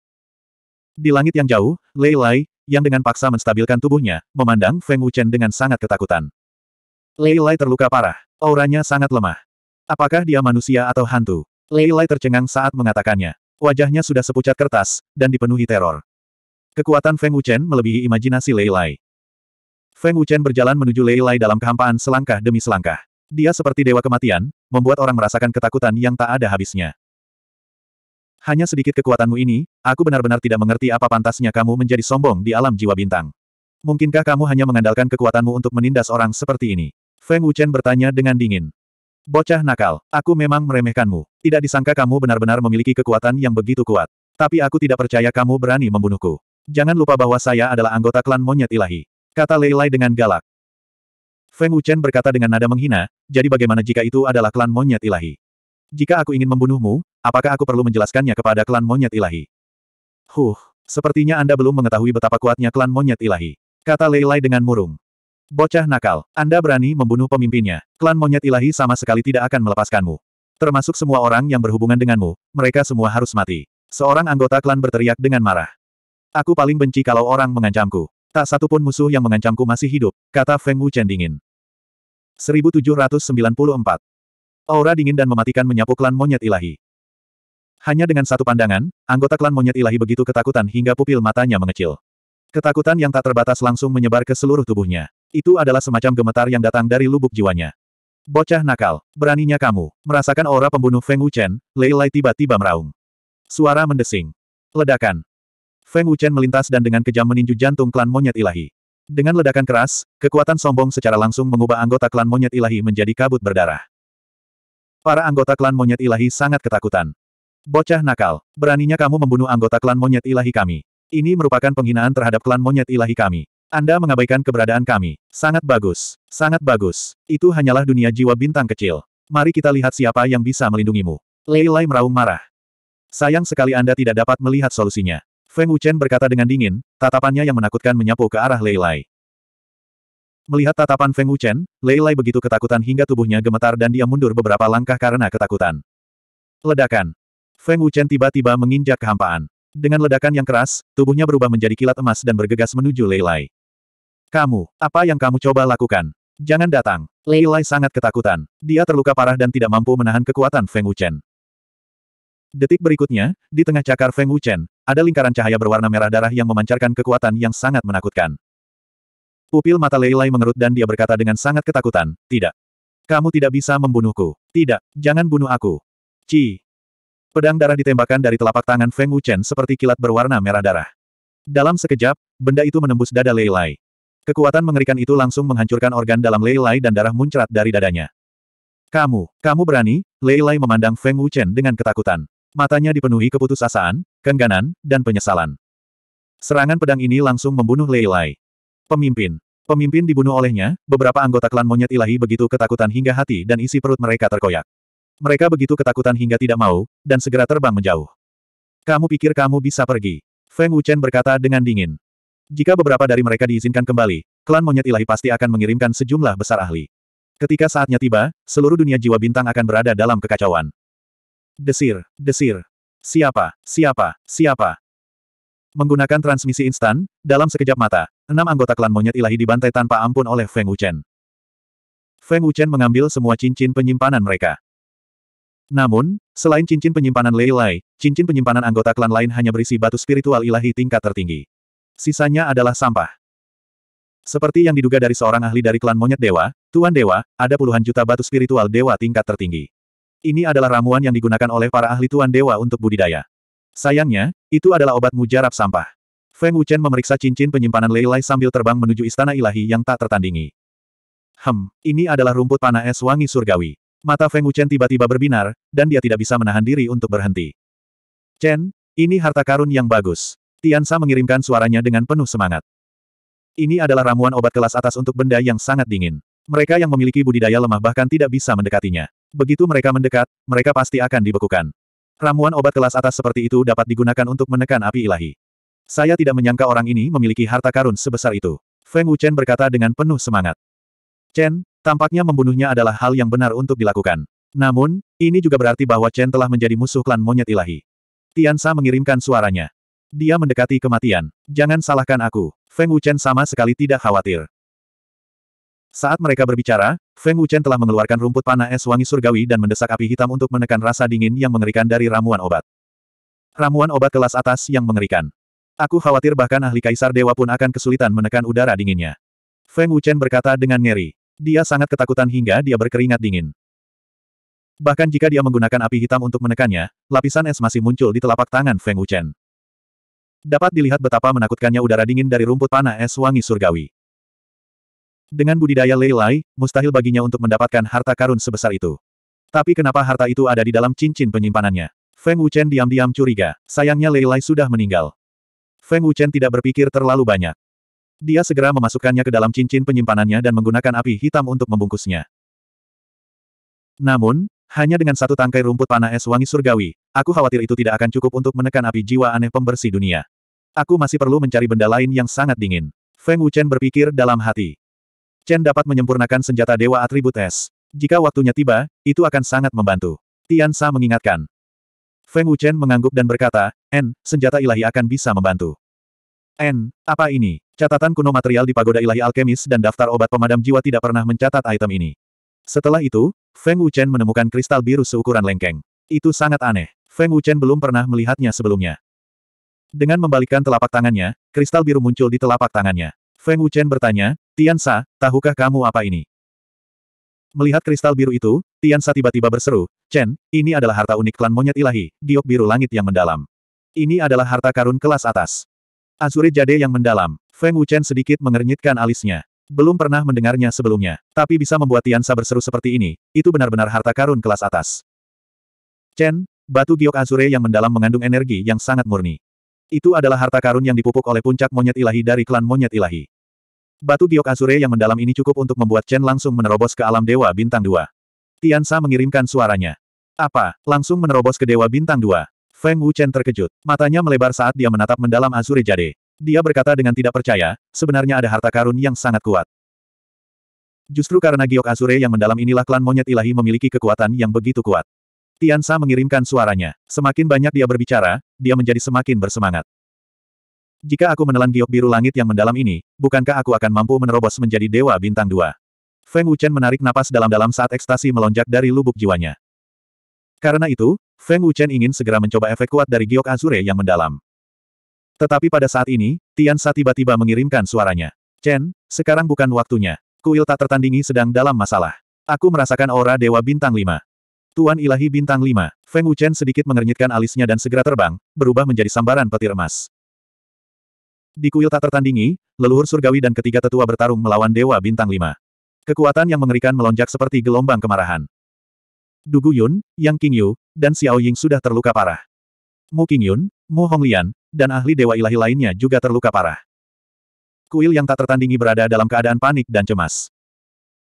Di langit yang jauh, Lei Lai, yang dengan paksa menstabilkan tubuhnya, memandang Feng Wuchen dengan sangat ketakutan. Lei Lai terluka parah. Auranya sangat lemah. Apakah dia manusia atau hantu? Lei Lai tercengang saat mengatakannya. Wajahnya sudah sepucat kertas, dan dipenuhi teror. Kekuatan Feng Wuchen melebihi imajinasi Lei Lai. Feng Wuchen berjalan menuju Lei Lai dalam kehampaan selangkah demi selangkah. Dia seperti dewa kematian, membuat orang merasakan ketakutan yang tak ada habisnya. Hanya sedikit kekuatanmu ini, aku benar-benar tidak mengerti apa pantasnya kamu menjadi sombong di alam jiwa bintang. Mungkinkah kamu hanya mengandalkan kekuatanmu untuk menindas orang seperti ini? Feng Wuchen bertanya dengan dingin. Bocah nakal, aku memang meremehkanmu. Tidak disangka kamu benar-benar memiliki kekuatan yang begitu kuat. Tapi aku tidak percaya kamu berani membunuhku. Jangan lupa bahwa saya adalah anggota klan monyet ilahi. Kata Leilai dengan galak. Feng Wuchen berkata dengan nada menghina, jadi bagaimana jika itu adalah klan monyet ilahi? Jika aku ingin membunuhmu, apakah aku perlu menjelaskannya kepada klan monyet ilahi? Huh, sepertinya Anda belum mengetahui betapa kuatnya klan monyet ilahi. Kata Lei Lai dengan murung. Bocah nakal, Anda berani membunuh pemimpinnya. Klan monyet ilahi sama sekali tidak akan melepaskanmu. Termasuk semua orang yang berhubungan denganmu, mereka semua harus mati. Seorang anggota klan berteriak dengan marah. Aku paling benci kalau orang mengancamku. Tak satupun musuh yang mengancamku masih hidup, kata Feng Wuchen dingin. 1794. Aura dingin dan mematikan menyapu klan monyet ilahi. Hanya dengan satu pandangan, anggota klan monyet ilahi begitu ketakutan hingga pupil matanya mengecil. Ketakutan yang tak terbatas langsung menyebar ke seluruh tubuhnya. Itu adalah semacam gemetar yang datang dari lubuk jiwanya. Bocah nakal, beraninya kamu. Merasakan aura pembunuh Feng Wuchen, Lei Lai tiba-tiba meraung. Suara mendesing. Ledakan. Feng Wuchen melintas dan dengan kejam meninju jantung klan monyet ilahi. Dengan ledakan keras, kekuatan sombong secara langsung mengubah anggota klan monyet ilahi menjadi kabut berdarah. Para anggota klan monyet ilahi sangat ketakutan. Bocah nakal, beraninya kamu membunuh anggota klan monyet ilahi kami. Ini merupakan penghinaan terhadap klan monyet ilahi kami. Anda mengabaikan keberadaan kami. Sangat bagus, sangat bagus. Itu hanyalah dunia jiwa bintang kecil. Mari kita lihat siapa yang bisa melindungimu. Leilai meraung marah. Sayang sekali Anda tidak dapat melihat solusinya. Feng Wuchen berkata dengan dingin, tatapannya yang menakutkan menyapu ke arah Lei Lai. Melihat tatapan Feng Wuchen, Lei Lai begitu ketakutan hingga tubuhnya gemetar dan dia mundur beberapa langkah karena ketakutan. Ledakan. Feng Wuchen tiba-tiba menginjak kehampaan. Dengan ledakan yang keras, tubuhnya berubah menjadi kilat emas dan bergegas menuju Lei Lai. Kamu, apa yang kamu coba lakukan? Jangan datang. Lei Lai sangat ketakutan. Dia terluka parah dan tidak mampu menahan kekuatan Feng Wuchen. Detik berikutnya, di tengah cakar Feng Wuchen, ada lingkaran cahaya berwarna merah darah yang memancarkan kekuatan yang sangat menakutkan. Pupil mata Leilai mengerut dan dia berkata dengan sangat ketakutan, tidak. Kamu tidak bisa membunuhku. Tidak, jangan bunuh aku. Ci. Pedang darah ditembakkan dari telapak tangan Feng Wuchen seperti kilat berwarna merah darah. Dalam sekejap, benda itu menembus dada Leilai. Kekuatan mengerikan itu langsung menghancurkan organ dalam Leilai dan darah muncrat dari dadanya. Kamu, kamu berani? Leilai memandang Feng Wuchen dengan ketakutan. Matanya dipenuhi keputusasaan, kengganan, dan penyesalan. Serangan pedang ini langsung membunuh Lei Lai. Pemimpin. Pemimpin dibunuh olehnya, beberapa anggota klan monyet ilahi begitu ketakutan hingga hati dan isi perut mereka terkoyak. Mereka begitu ketakutan hingga tidak mau, dan segera terbang menjauh. Kamu pikir kamu bisa pergi? Feng Wuchen berkata dengan dingin. Jika beberapa dari mereka diizinkan kembali, klan monyet ilahi pasti akan mengirimkan sejumlah besar ahli. Ketika saatnya tiba, seluruh dunia jiwa bintang akan berada dalam kekacauan. Desir, desir. Siapa, siapa, siapa. Menggunakan transmisi instan, dalam sekejap mata, enam anggota klan monyet ilahi dibantai tanpa ampun oleh Feng Wuchen. Feng Wuchen mengambil semua cincin penyimpanan mereka. Namun, selain cincin penyimpanan Lei Lai, cincin penyimpanan anggota klan lain hanya berisi batu spiritual ilahi tingkat tertinggi. Sisanya adalah sampah. Seperti yang diduga dari seorang ahli dari klan monyet dewa, Tuan Dewa, ada puluhan juta batu spiritual dewa tingkat tertinggi. Ini adalah ramuan yang digunakan oleh para ahli Tuan Dewa untuk budidaya. Sayangnya, itu adalah obat mujarab sampah. Feng Wuchen memeriksa cincin penyimpanan Leilai sambil terbang menuju istana ilahi yang tak tertandingi. Hem, ini adalah rumput panah es wangi surgawi. Mata Feng Wuchen tiba-tiba berbinar, dan dia tidak bisa menahan diri untuk berhenti. Chen, ini harta karun yang bagus. Tian Sa mengirimkan suaranya dengan penuh semangat. Ini adalah ramuan obat kelas atas untuk benda yang sangat dingin. Mereka yang memiliki budidaya lemah bahkan tidak bisa mendekatinya. Begitu mereka mendekat, mereka pasti akan dibekukan. Ramuan obat kelas atas seperti itu dapat digunakan untuk menekan api ilahi. Saya tidak menyangka orang ini memiliki harta karun sebesar itu. Feng Wuchen berkata dengan penuh semangat. Chen, tampaknya membunuhnya adalah hal yang benar untuk dilakukan. Namun, ini juga berarti bahwa Chen telah menjadi musuh klan monyet ilahi. Tian Sa mengirimkan suaranya. Dia mendekati kematian. Jangan salahkan aku. Feng Wuchen sama sekali tidak khawatir. Saat mereka berbicara, Feng Wuchen telah mengeluarkan rumput panah es wangi surgawi dan mendesak api hitam untuk menekan rasa dingin yang mengerikan dari ramuan obat. Ramuan obat kelas atas yang mengerikan. Aku khawatir bahkan ahli kaisar dewa pun akan kesulitan menekan udara dinginnya. Feng Wuchen berkata dengan ngeri. Dia sangat ketakutan hingga dia berkeringat dingin. Bahkan jika dia menggunakan api hitam untuk menekannya, lapisan es masih muncul di telapak tangan Feng Wuchen. Dapat dilihat betapa menakutkannya udara dingin dari rumput panah es wangi surgawi. Dengan budidaya Leilai, mustahil baginya untuk mendapatkan harta karun sebesar itu. Tapi kenapa harta itu ada di dalam cincin penyimpanannya? Feng Wuchen diam-diam curiga. Sayangnya Leilai sudah meninggal. Feng Wuchen tidak berpikir terlalu banyak. Dia segera memasukkannya ke dalam cincin penyimpanannya dan menggunakan api hitam untuk membungkusnya. Namun, hanya dengan satu tangkai rumput panah es wangi surgawi, aku khawatir itu tidak akan cukup untuk menekan api jiwa aneh pembersih dunia. Aku masih perlu mencari benda lain yang sangat dingin. Feng Wuchen berpikir dalam hati. Chen dapat menyempurnakan senjata Dewa Atribut Es. Jika waktunya tiba, itu akan sangat membantu. Tian Sa mengingatkan. Feng Wuchen mengangguk dan berkata, N, senjata ilahi akan bisa membantu. N, apa ini? Catatan kuno material di pagoda ilahi alkemis dan daftar obat pemadam jiwa tidak pernah mencatat item ini. Setelah itu, Feng Wuchen menemukan kristal biru seukuran lengkeng. Itu sangat aneh. Feng Wuchen belum pernah melihatnya sebelumnya. Dengan membalikkan telapak tangannya, kristal biru muncul di telapak tangannya. Feng Wuchen bertanya, Tiansa, tahukah kamu apa ini? Melihat kristal biru itu, Tiansa tiba-tiba berseru, Chen, ini adalah harta unik klan monyet ilahi, diok biru langit yang mendalam. Ini adalah harta karun kelas atas. Azure Jade yang mendalam. Feng Wuchen sedikit mengernyitkan alisnya. Belum pernah mendengarnya sebelumnya, tapi bisa membuat Tiansa berseru seperti ini, itu benar-benar harta karun kelas atas. Chen, batu giok Azure yang mendalam mengandung energi yang sangat murni. Itu adalah harta karun yang dipupuk oleh puncak monyet ilahi dari klan monyet ilahi. Batu giok Azure yang mendalam ini cukup untuk membuat Chen langsung menerobos ke alam Dewa Bintang 2. Sa mengirimkan suaranya. Apa? Langsung menerobos ke Dewa Bintang 2. Feng Wu Chen terkejut. Matanya melebar saat dia menatap mendalam Azure Jade. Dia berkata dengan tidak percaya, sebenarnya ada harta karun yang sangat kuat. Justru karena giok Azure yang mendalam inilah klan monyet ilahi memiliki kekuatan yang begitu kuat. Tian Sa mengirimkan suaranya. Semakin banyak dia berbicara, dia menjadi semakin bersemangat. Jika aku menelan giok biru langit yang mendalam ini, bukankah aku akan mampu menerobos menjadi dewa bintang dua? Feng Wuchen menarik napas dalam-dalam saat ekstasi melonjak dari lubuk jiwanya. Karena itu, Feng Wuchen ingin segera mencoba efek kuat dari giok azure yang mendalam. Tetapi pada saat ini, Tian Sa tiba-tiba mengirimkan suaranya. Chen, sekarang bukan waktunya. Kuil tak tertandingi sedang dalam masalah. Aku merasakan aura Dewa Bintang lima. Tuan Ilahi Bintang lima, Feng Wuchen sedikit mengernyitkan alisnya dan segera terbang, berubah menjadi sambaran petir emas. Di kuil tak tertandingi, leluhur surgawi dan ketiga tetua bertarung melawan Dewa Bintang lima. Kekuatan yang mengerikan melonjak seperti gelombang kemarahan. Du Guyun, Yang Qingyu, dan Xiao Ying sudah terluka parah. Mu Qingyun, Mu Honglian, dan ahli Dewa Ilahi lainnya juga terluka parah. Kuil yang tak tertandingi berada dalam keadaan panik dan cemas.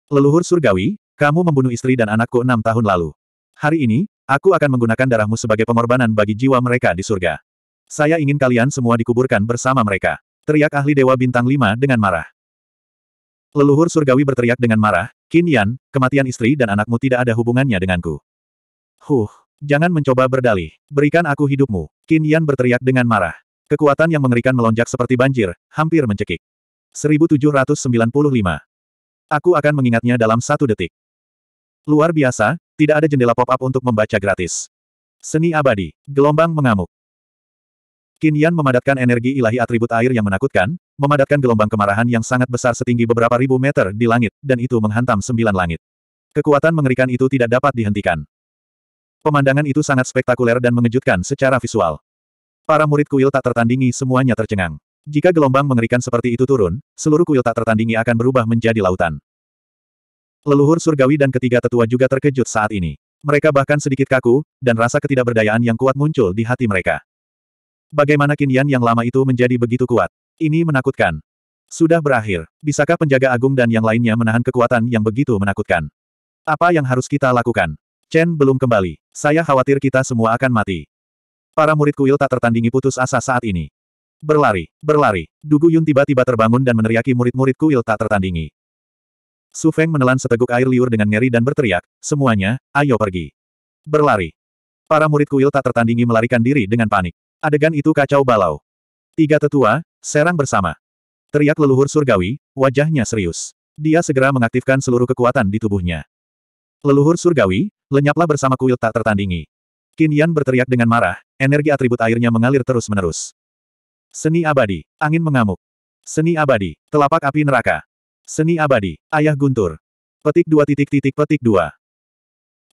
Leluhur surgawi, kamu membunuh istri dan anakku enam tahun lalu. Hari ini, aku akan menggunakan darahmu sebagai pengorbanan bagi jiwa mereka di surga. Saya ingin kalian semua dikuburkan bersama mereka. Teriak ahli Dewa Bintang lima dengan marah. Leluhur surgawi berteriak dengan marah, Qin Yan, kematian istri dan anakmu tidak ada hubungannya denganku. Huh, jangan mencoba berdalih. Berikan aku hidupmu. Qin Yan berteriak dengan marah. Kekuatan yang mengerikan melonjak seperti banjir, hampir mencekik. 1795. Aku akan mengingatnya dalam satu detik. Luar biasa, tidak ada jendela pop-up untuk membaca gratis. Seni abadi, gelombang mengamuk. Yan memadatkan energi ilahi atribut air yang menakutkan, memadatkan gelombang kemarahan yang sangat besar setinggi beberapa ribu meter di langit, dan itu menghantam sembilan langit. Kekuatan mengerikan itu tidak dapat dihentikan. Pemandangan itu sangat spektakuler dan mengejutkan secara visual. Para murid kuil tak tertandingi semuanya tercengang. Jika gelombang mengerikan seperti itu turun, seluruh kuil tak tertandingi akan berubah menjadi lautan. Leluhur surgawi dan ketiga tetua juga terkejut saat ini. Mereka bahkan sedikit kaku, dan rasa ketidakberdayaan yang kuat muncul di hati mereka. Bagaimana kinian yang lama itu menjadi begitu kuat? Ini menakutkan. Sudah berakhir. Bisakah penjaga agung dan yang lainnya menahan kekuatan yang begitu menakutkan? Apa yang harus kita lakukan? Chen belum kembali. Saya khawatir kita semua akan mati. Para murid kuil tak tertandingi putus asa saat ini. Berlari, berlari. Dugu Yun tiba-tiba terbangun dan meneriaki murid-murid kuil tak tertandingi. Su Feng menelan seteguk air liur dengan ngeri dan berteriak, semuanya, ayo pergi. Berlari. Para murid kuil tak tertandingi melarikan diri dengan panik. Adegan itu kacau balau. Tiga tetua, serang bersama. Teriak leluhur surgawi, wajahnya serius. Dia segera mengaktifkan seluruh kekuatan di tubuhnya. Leluhur surgawi, lenyaplah bersama kuil tak tertandingi. Kinian berteriak dengan marah, energi atribut airnya mengalir terus-menerus. Seni abadi, angin mengamuk. Seni abadi, telapak api neraka. Seni abadi, ayah guntur. Petik dua titik titik petik dua.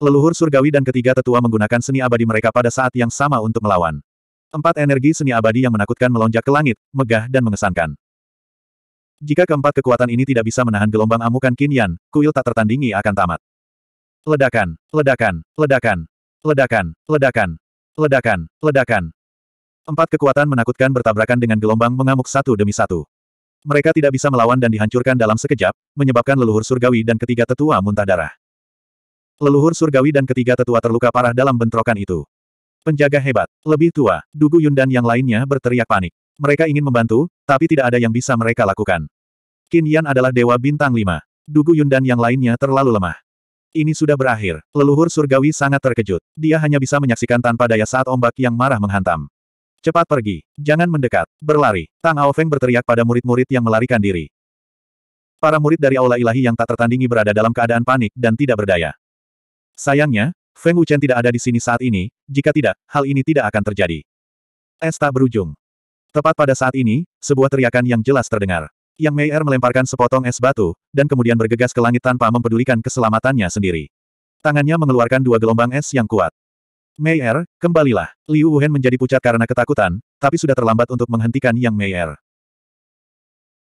Leluhur surgawi dan ketiga tetua menggunakan seni abadi mereka pada saat yang sama untuk melawan. Empat energi seni abadi yang menakutkan melonjak ke langit, megah dan mengesankan. Jika keempat kekuatan ini tidak bisa menahan gelombang amukan Kinyan, kuil tak tertandingi akan tamat. Ledakan, ledakan, ledakan, ledakan, ledakan, ledakan, ledakan. Empat kekuatan menakutkan bertabrakan dengan gelombang mengamuk satu demi satu. Mereka tidak bisa melawan dan dihancurkan dalam sekejap, menyebabkan leluhur surgawi dan ketiga tetua muntah darah. Leluhur surgawi dan ketiga tetua terluka parah dalam bentrokan itu. Penjaga hebat, lebih tua, Dugu Yun dan yang lainnya berteriak panik. Mereka ingin membantu, tapi tidak ada yang bisa mereka lakukan. Qin Yan adalah dewa bintang lima. Dugu Yun dan yang lainnya terlalu lemah. Ini sudah berakhir. Leluhur surgawi sangat terkejut. Dia hanya bisa menyaksikan tanpa daya saat ombak yang marah menghantam. Cepat pergi. Jangan mendekat. Berlari. Tang Ao Feng berteriak pada murid-murid yang melarikan diri. Para murid dari Aula Ilahi yang tak tertandingi berada dalam keadaan panik dan tidak berdaya. Sayangnya, Feng Wuchen tidak ada di sini saat ini, jika tidak, hal ini tidak akan terjadi. Es tak berujung. Tepat pada saat ini, sebuah teriakan yang jelas terdengar. Yang Meier melemparkan sepotong es batu, dan kemudian bergegas ke langit tanpa mempedulikan keselamatannya sendiri. Tangannya mengeluarkan dua gelombang es yang kuat. Meier, kembalilah. Liu Wuhen menjadi pucat karena ketakutan, tapi sudah terlambat untuk menghentikan Yang Meier.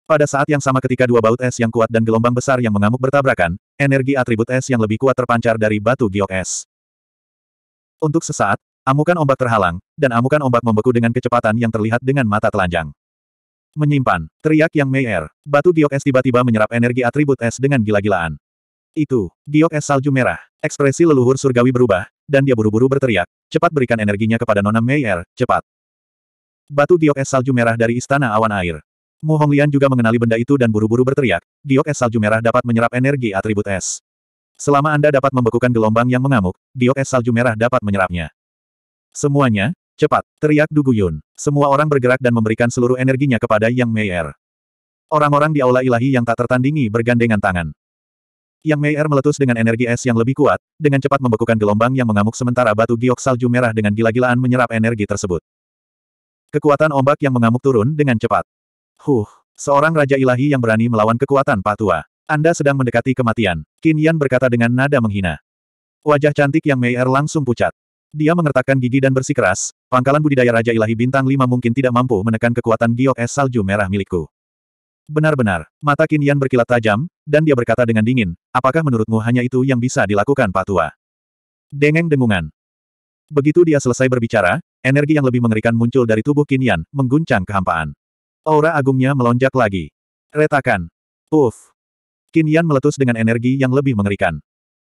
Pada saat yang sama ketika dua baut es yang kuat dan gelombang besar yang mengamuk bertabrakan, energi atribut es yang lebih kuat terpancar dari batu giok es. Untuk sesaat, amukan ombak terhalang, dan amukan ombak membeku dengan kecepatan yang terlihat dengan mata telanjang. Menyimpan, teriak yang Meyer, batu giok es tiba-tiba menyerap energi atribut es dengan gila-gilaan. Itu, giok es salju merah. Ekspresi leluhur surgawi berubah, dan dia buru-buru berteriak, cepat berikan energinya kepada Nona Meyer, cepat. Batu giok es salju merah dari Istana Awan Air. Mu Honglian juga mengenali benda itu dan buru-buru berteriak, diok es salju merah dapat menyerap energi atribut es. Selama Anda dapat membekukan gelombang yang mengamuk, diok es salju merah dapat menyerapnya. Semuanya, cepat, teriak Du Guyun. Semua orang bergerak dan memberikan seluruh energinya kepada Yang Meier. Orang-orang di aula ilahi yang tak tertandingi bergandengan tangan. Yang Meier meletus dengan energi es yang lebih kuat, dengan cepat membekukan gelombang yang mengamuk sementara batu giok salju merah dengan gila-gilaan menyerap energi tersebut. Kekuatan ombak yang mengamuk turun dengan cepat. Huh, seorang Raja Ilahi yang berani melawan kekuatan Patua. Anda sedang mendekati kematian, Qin Yan berkata dengan nada menghina. Wajah cantik yang Meier langsung pucat. Dia mengertakkan gigi dan bersikeras, pangkalan budidaya Raja Ilahi Bintang 5 mungkin tidak mampu menekan kekuatan giok es salju merah milikku. Benar-benar, mata Qin Yan berkilat tajam, dan dia berkata dengan dingin, apakah menurutmu hanya itu yang bisa dilakukan Patua? Dengeng dengungan. Begitu dia selesai berbicara, energi yang lebih mengerikan muncul dari tubuh Qin Yan, mengguncang kehampaan. Aura agungnya melonjak lagi. Retakan. Puff. Yan meletus dengan energi yang lebih mengerikan.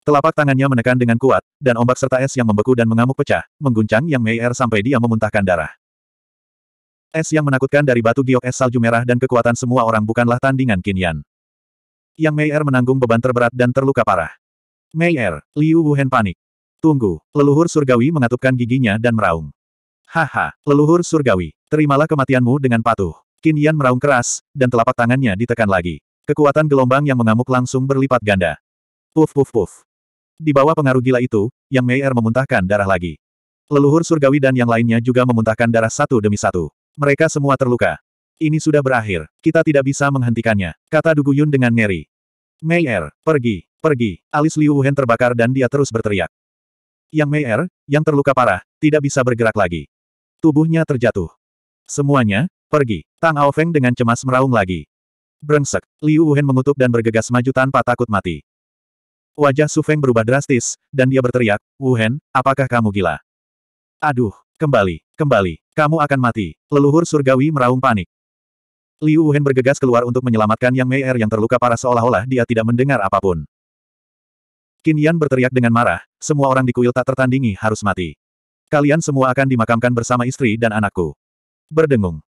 Telapak tangannya menekan dengan kuat, dan ombak serta es yang membeku dan mengamuk pecah, mengguncang Yang Mei Er sampai dia memuntahkan darah. Es yang menakutkan dari batu giok es salju merah dan kekuatan semua orang bukanlah tandingan Yan. Yang Mei Er menanggung beban terberat dan terluka parah. Mei Er, Liu Wuhen panik. Tunggu, leluhur surgawi mengatupkan giginya dan meraung. Haha, leluhur surgawi, terimalah kematianmu dengan patuh. Qin Yan meraung keras, dan telapak tangannya ditekan lagi. Kekuatan gelombang yang mengamuk langsung berlipat ganda. Puf puf puf. Di bawah pengaruh gila itu, Yang Meier memuntahkan darah lagi. Leluhur surgawi dan yang lainnya juga memuntahkan darah satu demi satu. Mereka semua terluka. Ini sudah berakhir. Kita tidak bisa menghentikannya, kata Dugu Yun dengan ngeri. Meier, pergi, pergi. Alis Liu Wuhan terbakar dan dia terus berteriak. Yang Meier, yang terluka parah, tidak bisa bergerak lagi. Tubuhnya terjatuh. Semuanya, Pergi. Tang Feng dengan cemas meraung lagi. Brengsek. Liu Wuhan mengutuk dan bergegas maju tanpa takut mati. Wajah Su Feng berubah drastis, dan dia berteriak, Wuhan, apakah kamu gila? Aduh, kembali, kembali, kamu akan mati. Leluhur surgawi meraung panik. Liu Wuhan bergegas keluar untuk menyelamatkan Yang Mei Er yang terluka parah seolah-olah dia tidak mendengar apapun. Qin Yan berteriak dengan marah, semua orang di kuil tak tertandingi harus mati. Kalian semua akan dimakamkan bersama istri dan anakku. Berdengung,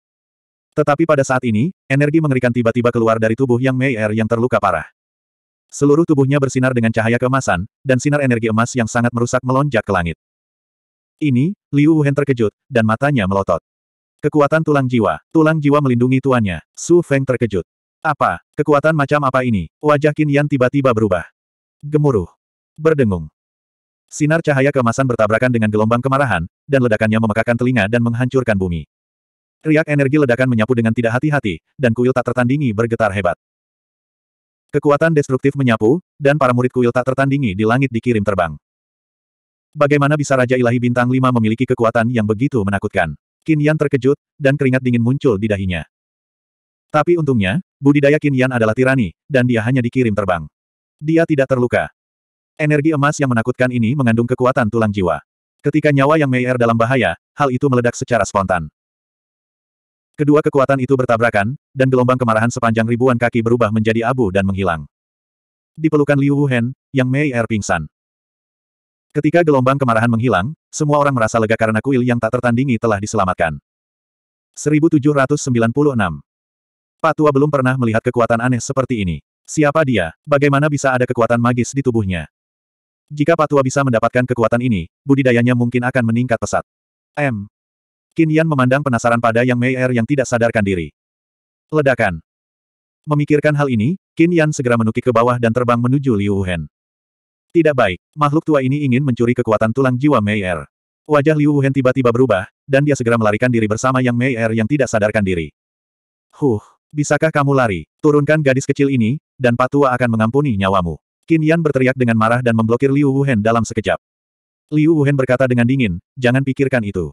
tetapi pada saat ini, energi mengerikan tiba-tiba keluar dari tubuh Yang Mei er yang terluka parah. Seluruh tubuhnya bersinar dengan cahaya keemasan, dan sinar energi emas yang sangat merusak melonjak ke langit. Ini, Liu Wuhan terkejut, dan matanya melotot. Kekuatan tulang jiwa, tulang jiwa melindungi tuannya, Su Feng terkejut. Apa, kekuatan macam apa ini? Wajah Qin Yan tiba-tiba berubah. Gemuruh. Berdengung. Sinar cahaya kemasan bertabrakan dengan gelombang kemarahan, dan ledakannya memekakan telinga dan menghancurkan bumi. Riak energi ledakan menyapu dengan tidak hati-hati, dan kuil tak tertandingi bergetar hebat. Kekuatan destruktif menyapu, dan para murid kuil tak tertandingi di langit dikirim terbang. Bagaimana bisa Raja Ilahi Bintang 5 memiliki kekuatan yang begitu menakutkan? Qin Yan terkejut, dan keringat dingin muncul di dahinya. Tapi untungnya, budidaya Qin Yan adalah tirani, dan dia hanya dikirim terbang. Dia tidak terluka. Energi emas yang menakutkan ini mengandung kekuatan tulang jiwa. Ketika nyawa yang meyer dalam bahaya, hal itu meledak secara spontan. Kedua kekuatan itu bertabrakan, dan gelombang kemarahan sepanjang ribuan kaki berubah menjadi abu dan menghilang. Dipelukan Liu Wuhen, yang Mei Er pingsan. Ketika gelombang kemarahan menghilang, semua orang merasa lega karena kuil yang tak tertandingi telah diselamatkan. 1796 Patua belum pernah melihat kekuatan aneh seperti ini. Siapa dia? Bagaimana bisa ada kekuatan magis di tubuhnya? Jika Patua bisa mendapatkan kekuatan ini, budidayanya mungkin akan meningkat pesat. M. Yan memandang penasaran pada Yang Mei Er yang tidak sadarkan diri. Ledakan. Memikirkan hal ini, Yan segera menukik ke bawah dan terbang menuju Liu Wuhan. Tidak baik, makhluk tua ini ingin mencuri kekuatan tulang jiwa Mei Er. Wajah Liu Wuhan tiba-tiba berubah, dan dia segera melarikan diri bersama Yang Mei Er yang tidak sadarkan diri. Huh, bisakah kamu lari? Turunkan gadis kecil ini, dan patua akan mengampuni nyawamu. Yan berteriak dengan marah dan memblokir Liu Wuhen dalam sekejap. Liu Wuhen berkata dengan dingin, jangan pikirkan itu.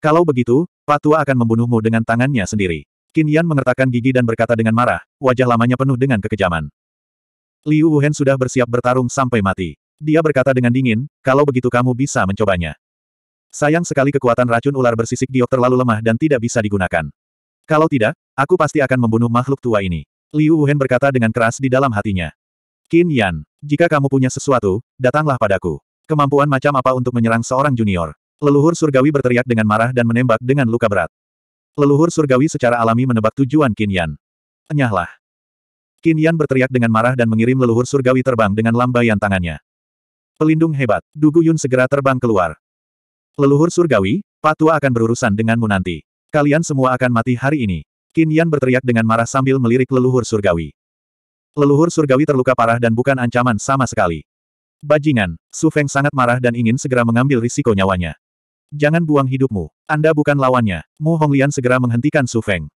Kalau begitu, Patua akan membunuhmu dengan tangannya sendiri. Qin Yan mengertakkan gigi dan berkata dengan marah, wajah lamanya penuh dengan kekejaman. Liu Wuhen sudah bersiap bertarung sampai mati. Dia berkata dengan dingin, kalau begitu kamu bisa mencobanya. Sayang sekali kekuatan racun ular bersisik giok terlalu lemah dan tidak bisa digunakan. Kalau tidak, aku pasti akan membunuh makhluk tua ini. Liu Wuhen berkata dengan keras di dalam hatinya. Qin Yan, jika kamu punya sesuatu, datanglah padaku. Kemampuan macam apa untuk menyerang seorang junior? Leluhur surgawi berteriak dengan marah dan menembak dengan luka berat. Leluhur surgawi secara alami menebak tujuan Kinyan. Enyahlah. Kinyan berteriak dengan marah dan mengirim leluhur surgawi terbang dengan lambaian tangannya. Pelindung hebat, Dugu Yun segera terbang keluar. Leluhur surgawi, Patua akan berurusan denganmu nanti. Kalian semua akan mati hari ini. Kinyan berteriak dengan marah sambil melirik leluhur surgawi. Leluhur surgawi terluka parah dan bukan ancaman sama sekali. Bajingan, Su Feng sangat marah dan ingin segera mengambil risiko nyawanya. Jangan buang hidupmu. Anda bukan lawannya. Mu Honglian segera menghentikan Su Feng.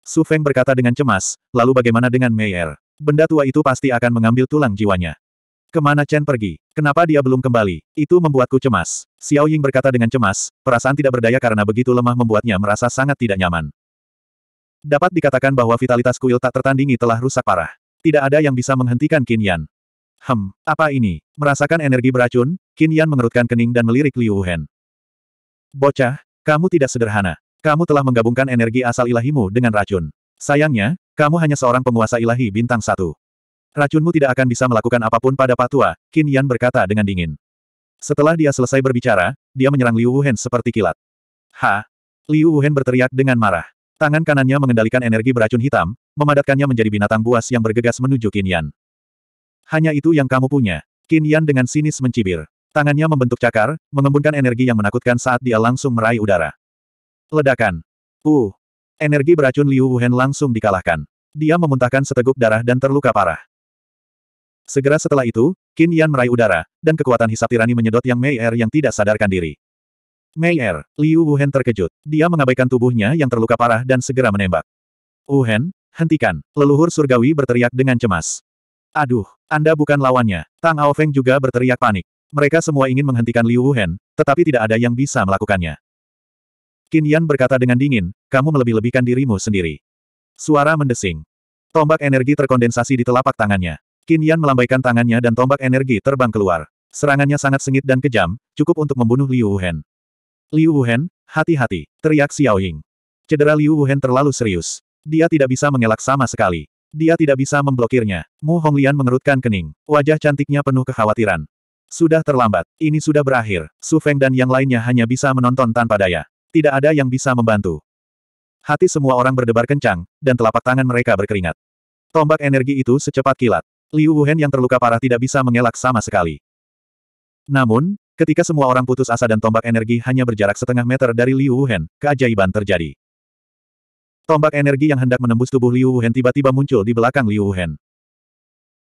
Su Feng berkata dengan cemas, lalu bagaimana dengan Meier? Benda tua itu pasti akan mengambil tulang jiwanya. Kemana Chen pergi? Kenapa dia belum kembali? Itu membuatku cemas. Xiao Ying berkata dengan cemas, perasaan tidak berdaya karena begitu lemah membuatnya merasa sangat tidak nyaman. Dapat dikatakan bahwa vitalitas kuil tak tertandingi telah rusak parah. Tidak ada yang bisa menghentikan Qin Yan. Hem, apa ini? Merasakan energi beracun, Qin Yan mengerutkan kening dan melirik Liu Hen. Bocah, kamu tidak sederhana. Kamu telah menggabungkan energi asal ilahimu dengan racun. Sayangnya, kamu hanya seorang penguasa ilahi bintang satu. Racunmu tidak akan bisa melakukan apapun pada Patua, Qin Yan berkata dengan dingin. Setelah dia selesai berbicara, dia menyerang Liu Wuhen seperti kilat. Ha! Liu Wuhen berteriak dengan marah. Tangan kanannya mengendalikan energi beracun hitam, memadatkannya menjadi binatang buas yang bergegas menuju Qin Yan. Hanya itu yang kamu punya. Qin Yan dengan sinis mencibir. Tangannya membentuk cakar, mengembunkan energi yang menakutkan saat dia langsung meraih udara. Ledakan. Uh. Energi beracun Liu Wuhen langsung dikalahkan. Dia memuntahkan seteguk darah dan terluka parah. Segera setelah itu, Qin Yan meraih udara, dan kekuatan hisap tirani menyedot yang Mei Er yang tidak sadarkan diri. Mei Er, Liu Wuhen terkejut. Dia mengabaikan tubuhnya yang terluka parah dan segera menembak. Wuhen, hentikan. Leluhur surgawi berteriak dengan cemas. Aduh, Anda bukan lawannya. Tang Ao Feng juga berteriak panik. Mereka semua ingin menghentikan Liu Wuhan, tetapi tidak ada yang bisa melakukannya. Qin Yan berkata dengan dingin, kamu melebih-lebihkan dirimu sendiri. Suara mendesing. Tombak energi terkondensasi di telapak tangannya. Qin Yan melambaikan tangannya dan tombak energi terbang keluar. Serangannya sangat sengit dan kejam, cukup untuk membunuh Liu Wuhan. Liu Wuhan, hati-hati, teriak Xiao Ying. Cedera Liu Wuhan terlalu serius. Dia tidak bisa mengelak sama sekali. Dia tidak bisa memblokirnya. Mu Honglian mengerutkan kening. Wajah cantiknya penuh kekhawatiran. Sudah terlambat, ini sudah berakhir, Su Feng dan yang lainnya hanya bisa menonton tanpa daya. Tidak ada yang bisa membantu. Hati semua orang berdebar kencang, dan telapak tangan mereka berkeringat. Tombak energi itu secepat kilat. Liu Wuhen yang terluka parah tidak bisa mengelak sama sekali. Namun, ketika semua orang putus asa dan tombak energi hanya berjarak setengah meter dari Liu Wuhen, keajaiban terjadi. Tombak energi yang hendak menembus tubuh Liu Wuhen tiba-tiba muncul di belakang Liu Wuhen.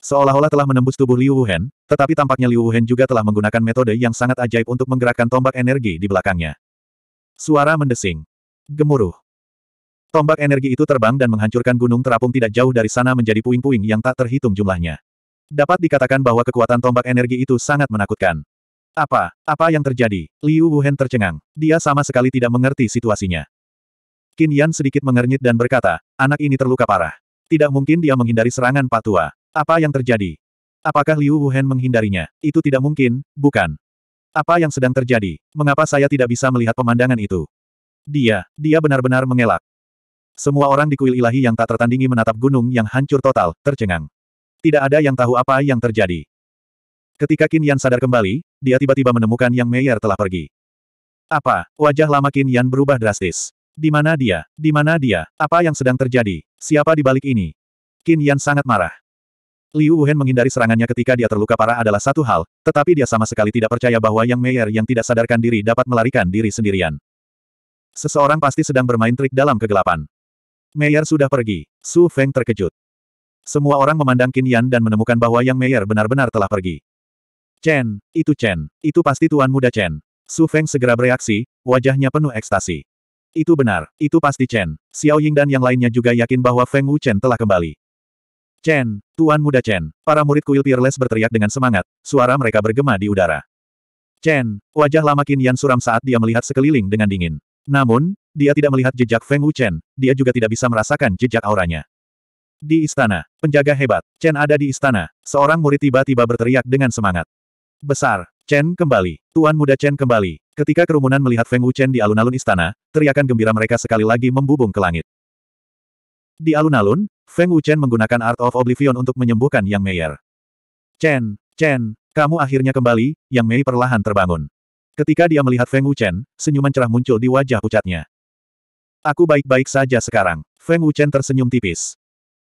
Seolah-olah telah menembus tubuh Liu Wuhan, tetapi tampaknya Liu Wuhan juga telah menggunakan metode yang sangat ajaib untuk menggerakkan tombak energi di belakangnya. Suara mendesing. Gemuruh. Tombak energi itu terbang dan menghancurkan gunung terapung tidak jauh dari sana menjadi puing-puing yang tak terhitung jumlahnya. Dapat dikatakan bahwa kekuatan tombak energi itu sangat menakutkan. Apa? Apa yang terjadi? Liu Wuhan tercengang. Dia sama sekali tidak mengerti situasinya. Qin Yan sedikit mengernyit dan berkata, anak ini terluka parah. Tidak mungkin dia menghindari serangan patua. Apa yang terjadi? Apakah Liu Wuhan menghindarinya? Itu tidak mungkin, bukan? Apa yang sedang terjadi? Mengapa saya tidak bisa melihat pemandangan itu? Dia, dia benar-benar mengelak. Semua orang di kuil ilahi yang tak tertandingi menatap gunung yang hancur total, tercengang. Tidak ada yang tahu apa yang terjadi. Ketika Qin Yan sadar kembali, dia tiba-tiba menemukan Yang Meyer telah pergi. Apa? Wajah lama Qin Yan berubah drastis. Di mana dia? Di mana dia? Apa yang sedang terjadi? Siapa di balik ini? Qin Yan sangat marah. Liu Wuhan menghindari serangannya ketika dia terluka parah adalah satu hal, tetapi dia sama sekali tidak percaya bahwa Yang Meier yang tidak sadarkan diri dapat melarikan diri sendirian. Seseorang pasti sedang bermain trik dalam kegelapan. Meier sudah pergi. Su Feng terkejut. Semua orang memandang Qin Yan dan menemukan bahwa Yang Meier benar-benar telah pergi. Chen, itu Chen, itu pasti tuan muda Chen. Su Feng segera bereaksi, wajahnya penuh ekstasi. Itu benar, itu pasti Chen. Xiao Ying dan yang lainnya juga yakin bahwa Feng Wu Chen telah kembali. Chen, Tuan Muda Chen, para murid kuil Peerless berteriak dengan semangat, suara mereka bergema di udara. Chen, wajah lama Qin Yan suram saat dia melihat sekeliling dengan dingin. Namun, dia tidak melihat jejak Feng Wu Chen, dia juga tidak bisa merasakan jejak auranya. Di istana, penjaga hebat, Chen ada di istana, seorang murid tiba-tiba berteriak dengan semangat. Besar, Chen kembali, Tuan Muda Chen kembali. Ketika kerumunan melihat Feng Wu Chen di alun-alun istana, teriakan gembira mereka sekali lagi membubung ke langit. Di alun-alun, Feng Wuchen menggunakan Art of Oblivion untuk menyembuhkan Yang Meier. Chen, Chen, kamu akhirnya kembali, Yang Mei perlahan terbangun. Ketika dia melihat Feng Wuchen, senyuman cerah muncul di wajah pucatnya. Aku baik-baik saja sekarang. Feng Wuchen tersenyum tipis.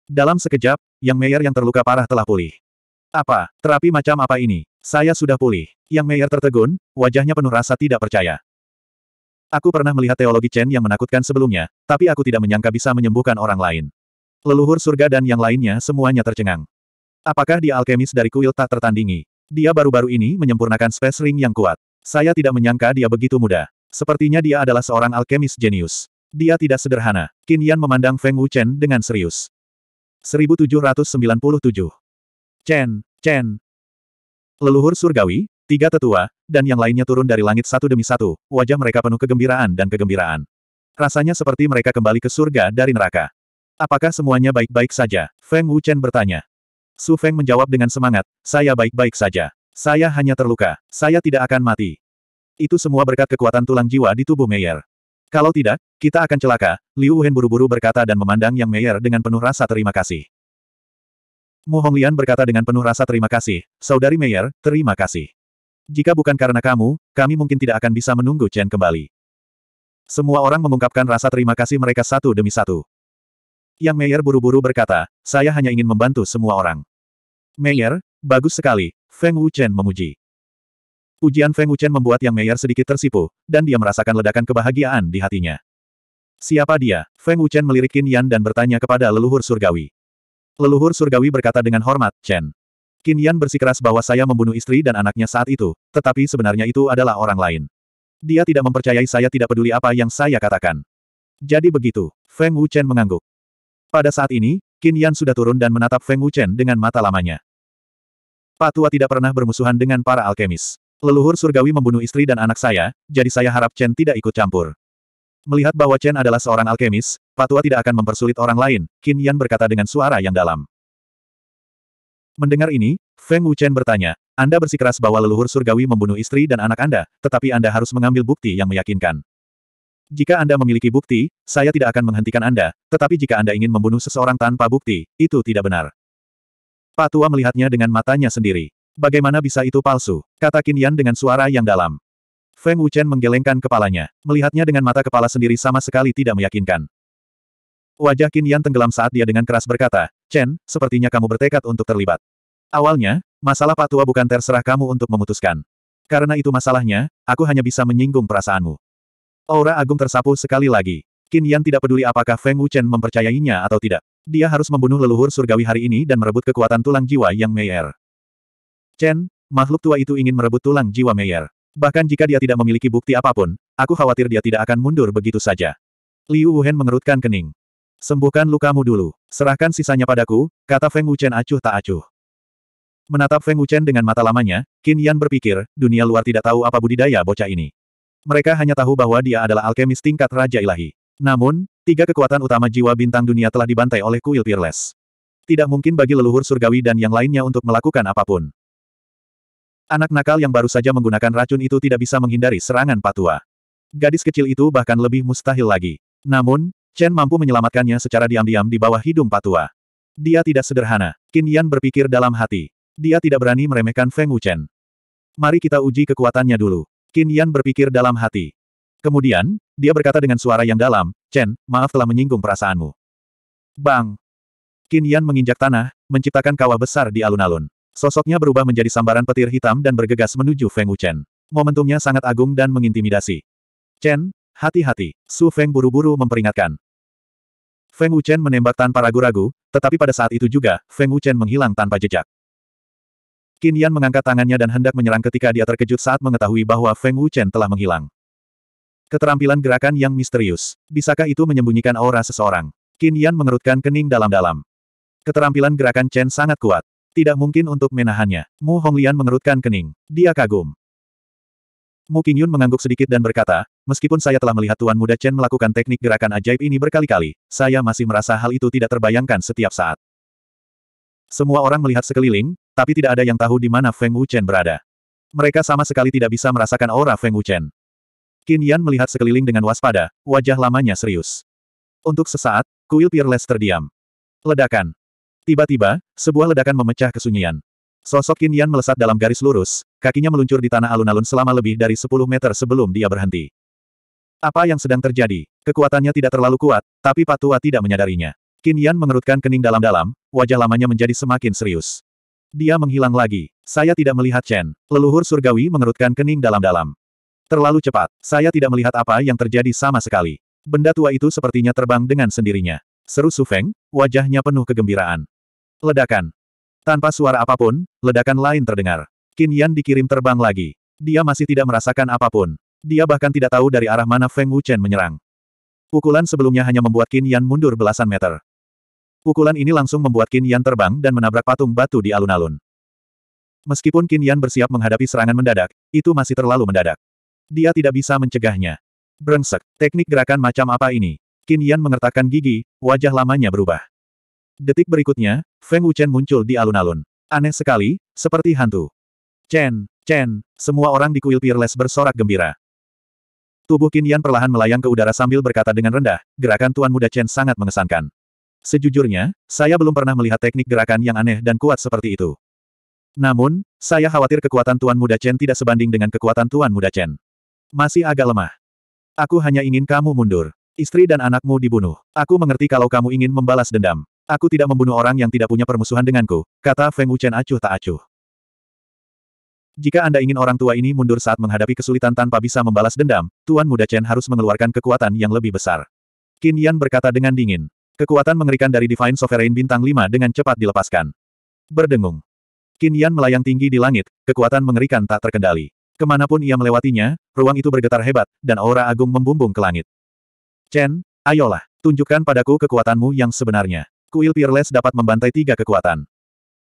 Dalam sekejap, Yang Meier yang terluka parah telah pulih. Apa, terapi macam apa ini? Saya sudah pulih. Yang Meier tertegun, wajahnya penuh rasa tidak percaya. Aku pernah melihat teologi Chen yang menakutkan sebelumnya, tapi aku tidak menyangka bisa menyembuhkan orang lain. Leluhur surga dan yang lainnya semuanya tercengang. Apakah dia alkemis dari kuil tak tertandingi? Dia baru-baru ini menyempurnakan space ring yang kuat. Saya tidak menyangka dia begitu muda. Sepertinya dia adalah seorang alkemis jenius. Dia tidak sederhana. Qin Yan memandang Feng Wuchen dengan serius. 1797. Chen, Chen. Leluhur surgawi, tiga tetua, dan yang lainnya turun dari langit satu demi satu, wajah mereka penuh kegembiraan dan kegembiraan. Rasanya seperti mereka kembali ke surga dari neraka. Apakah semuanya baik-baik saja? Feng Wuchen bertanya. Su Feng menjawab dengan semangat, saya baik-baik saja. Saya hanya terluka. Saya tidak akan mati. Itu semua berkat kekuatan tulang jiwa di tubuh Meyer. Kalau tidak, kita akan celaka, Liu Wen buru-buru berkata dan memandang Yang Meyer dengan penuh rasa terima kasih. Mu Honglian berkata dengan penuh rasa terima kasih, Saudari Meyer, terima kasih. Jika bukan karena kamu, kami mungkin tidak akan bisa menunggu Chen kembali. Semua orang mengungkapkan rasa terima kasih mereka satu demi satu. Yang Meyer buru-buru berkata, saya hanya ingin membantu semua orang. Meyer, bagus sekali, Feng Wuchen memuji. Ujian Feng Wuchen membuat Yang Meyer sedikit tersipu, dan dia merasakan ledakan kebahagiaan di hatinya. Siapa dia? Feng Wuchen melirik Qin Yan dan bertanya kepada leluhur surgawi. Leluhur surgawi berkata dengan hormat, Chen. Qin Yan bersikeras bahwa saya membunuh istri dan anaknya saat itu, tetapi sebenarnya itu adalah orang lain. Dia tidak mempercayai saya tidak peduli apa yang saya katakan. Jadi begitu, Feng Wuchen mengangguk. Pada saat ini, Qin Yan sudah turun dan menatap Feng Wuchen dengan mata lamanya. Patua tidak pernah bermusuhan dengan para alkemis. Leluhur surgawi membunuh istri dan anak saya, jadi saya harap Chen tidak ikut campur. Melihat bahwa Chen adalah seorang alkemis, Patua tidak akan mempersulit orang lain, Qin Yan berkata dengan suara yang dalam. Mendengar ini, Feng Wuchen bertanya, Anda bersikeras bahwa leluhur surgawi membunuh istri dan anak Anda, tetapi Anda harus mengambil bukti yang meyakinkan. Jika Anda memiliki bukti, saya tidak akan menghentikan Anda, tetapi jika Anda ingin membunuh seseorang tanpa bukti, itu tidak benar. Pak Tua melihatnya dengan matanya sendiri. Bagaimana bisa itu palsu? Kata Qin dengan suara yang dalam. Feng Wuchen menggelengkan kepalanya, melihatnya dengan mata kepala sendiri sama sekali tidak meyakinkan. Wajah Qin Yan tenggelam saat dia dengan keras berkata, Chen, sepertinya kamu bertekad untuk terlibat. Awalnya, masalah Pak Tua bukan terserah kamu untuk memutuskan. Karena itu masalahnya, aku hanya bisa menyinggung perasaanmu. Aura agung tersapu sekali lagi. Qin Yan tidak peduli apakah Feng Wuchen mempercayainya atau tidak. Dia harus membunuh leluhur surgawi hari ini dan merebut kekuatan tulang jiwa Yang Meyer. Chen, makhluk tua itu ingin merebut tulang jiwa Meyer. Bahkan jika dia tidak memiliki bukti apapun, aku khawatir dia tidak akan mundur begitu saja. Liu Wuhen mengerutkan kening. Sembuhkan lukamu dulu. Serahkan sisanya padaku, kata Feng Wuchen acuh tak acuh. Menatap Feng Wuchen dengan mata lamanya, Qin Yan berpikir, dunia luar tidak tahu apa budidaya bocah ini. Mereka hanya tahu bahwa dia adalah alkemis tingkat Raja Ilahi. Namun, tiga kekuatan utama jiwa bintang dunia telah dibantai oleh kuil Peerless. Tidak mungkin bagi leluhur surgawi dan yang lainnya untuk melakukan apapun. Anak nakal yang baru saja menggunakan racun itu tidak bisa menghindari serangan patua. Gadis kecil itu bahkan lebih mustahil lagi. Namun, Chen mampu menyelamatkannya secara diam-diam di bawah hidung patua. Dia tidak sederhana. Qin Yan berpikir dalam hati. Dia tidak berani meremehkan Feng Wuchen. Mari kita uji kekuatannya dulu. Qin Yan berpikir dalam hati. Kemudian, dia berkata dengan suara yang dalam, Chen, maaf telah menyinggung perasaanmu. Bang! Qin Yan menginjak tanah, menciptakan kawah besar di alun-alun. Sosoknya berubah menjadi sambaran petir hitam dan bergegas menuju Feng Wuchen. Momentumnya sangat agung dan mengintimidasi. Chen, hati-hati. Su Feng buru-buru memperingatkan. Feng Wuchen menembak tanpa ragu-ragu, tetapi pada saat itu juga, Feng Wuchen menghilang tanpa jejak. Qin Yan mengangkat tangannya dan hendak menyerang ketika dia terkejut saat mengetahui bahwa Feng Wuchen telah menghilang. Keterampilan gerakan yang misterius. Bisakah itu menyembunyikan aura seseorang? Qin Yan mengerutkan kening dalam-dalam. Keterampilan gerakan Chen sangat kuat. Tidak mungkin untuk menahannya. Mu Honglian mengerutkan kening. Dia kagum. Mu Qingyun mengangguk sedikit dan berkata, meskipun saya telah melihat Tuan Muda Chen melakukan teknik gerakan ajaib ini berkali-kali, saya masih merasa hal itu tidak terbayangkan setiap saat. Semua orang melihat sekeliling, tapi tidak ada yang tahu di mana Feng Wuchen berada. Mereka sama sekali tidak bisa merasakan aura Feng Wuchen. Qin Yan melihat sekeliling dengan waspada, wajah lamanya serius. Untuk sesaat, kuil Peerless terdiam. Ledakan. Tiba-tiba, sebuah ledakan memecah kesunyian. Sosok Qin Yan melesat dalam garis lurus, kakinya meluncur di tanah alun-alun selama lebih dari 10 meter sebelum dia berhenti. Apa yang sedang terjadi? Kekuatannya tidak terlalu kuat, tapi Patua tidak menyadarinya. Qin Yan mengerutkan kening dalam-dalam, wajah lamanya menjadi semakin serius. Dia menghilang lagi. Saya tidak melihat Chen. Leluhur surgawi mengerutkan kening dalam-dalam. Terlalu cepat. Saya tidak melihat apa yang terjadi sama sekali. Benda tua itu sepertinya terbang dengan sendirinya. Seru Su Feng, wajahnya penuh kegembiraan. Ledakan. Tanpa suara apapun, ledakan lain terdengar. Qin Yan dikirim terbang lagi. Dia masih tidak merasakan apapun. Dia bahkan tidak tahu dari arah mana Feng Wuchen menyerang. Pukulan sebelumnya hanya membuat Qin Yan mundur belasan meter. Pukulan ini langsung membuat Qin Yan terbang dan menabrak patung batu di alun-alun. Meskipun Qin Yan bersiap menghadapi serangan mendadak, itu masih terlalu mendadak. Dia tidak bisa mencegahnya. Brengsek, teknik gerakan macam apa ini? Qin Yan mengertakkan gigi, wajah lamanya berubah. Detik berikutnya, Feng Wuchen muncul di alun-alun. Aneh sekali, seperti hantu. Chen, Chen, semua orang di kuil Peerless bersorak gembira. Tubuh Qin Yan perlahan melayang ke udara sambil berkata dengan rendah, gerakan Tuan Muda Chen sangat mengesankan. Sejujurnya, saya belum pernah melihat teknik gerakan yang aneh dan kuat seperti itu. Namun, saya khawatir kekuatan Tuan Muda Chen tidak sebanding dengan kekuatan Tuan Muda Chen. Masih agak lemah. Aku hanya ingin kamu mundur. Istri dan anakmu dibunuh. Aku mengerti kalau kamu ingin membalas dendam. Aku tidak membunuh orang yang tidak punya permusuhan denganku, kata Feng Wuchen acuh tak acuh. Jika Anda ingin orang tua ini mundur saat menghadapi kesulitan tanpa bisa membalas dendam, Tuan Muda Chen harus mengeluarkan kekuatan yang lebih besar. Qin Yan berkata dengan dingin. Kekuatan mengerikan dari Divine Sovereign Bintang 5 dengan cepat dilepaskan. Berdengung. Qin Yan melayang tinggi di langit, kekuatan mengerikan tak terkendali. Kemanapun ia melewatinya, ruang itu bergetar hebat, dan aura agung membumbung ke langit. Chen, ayolah, tunjukkan padaku kekuatanmu yang sebenarnya. Kuil Peerless dapat membantai tiga kekuatan.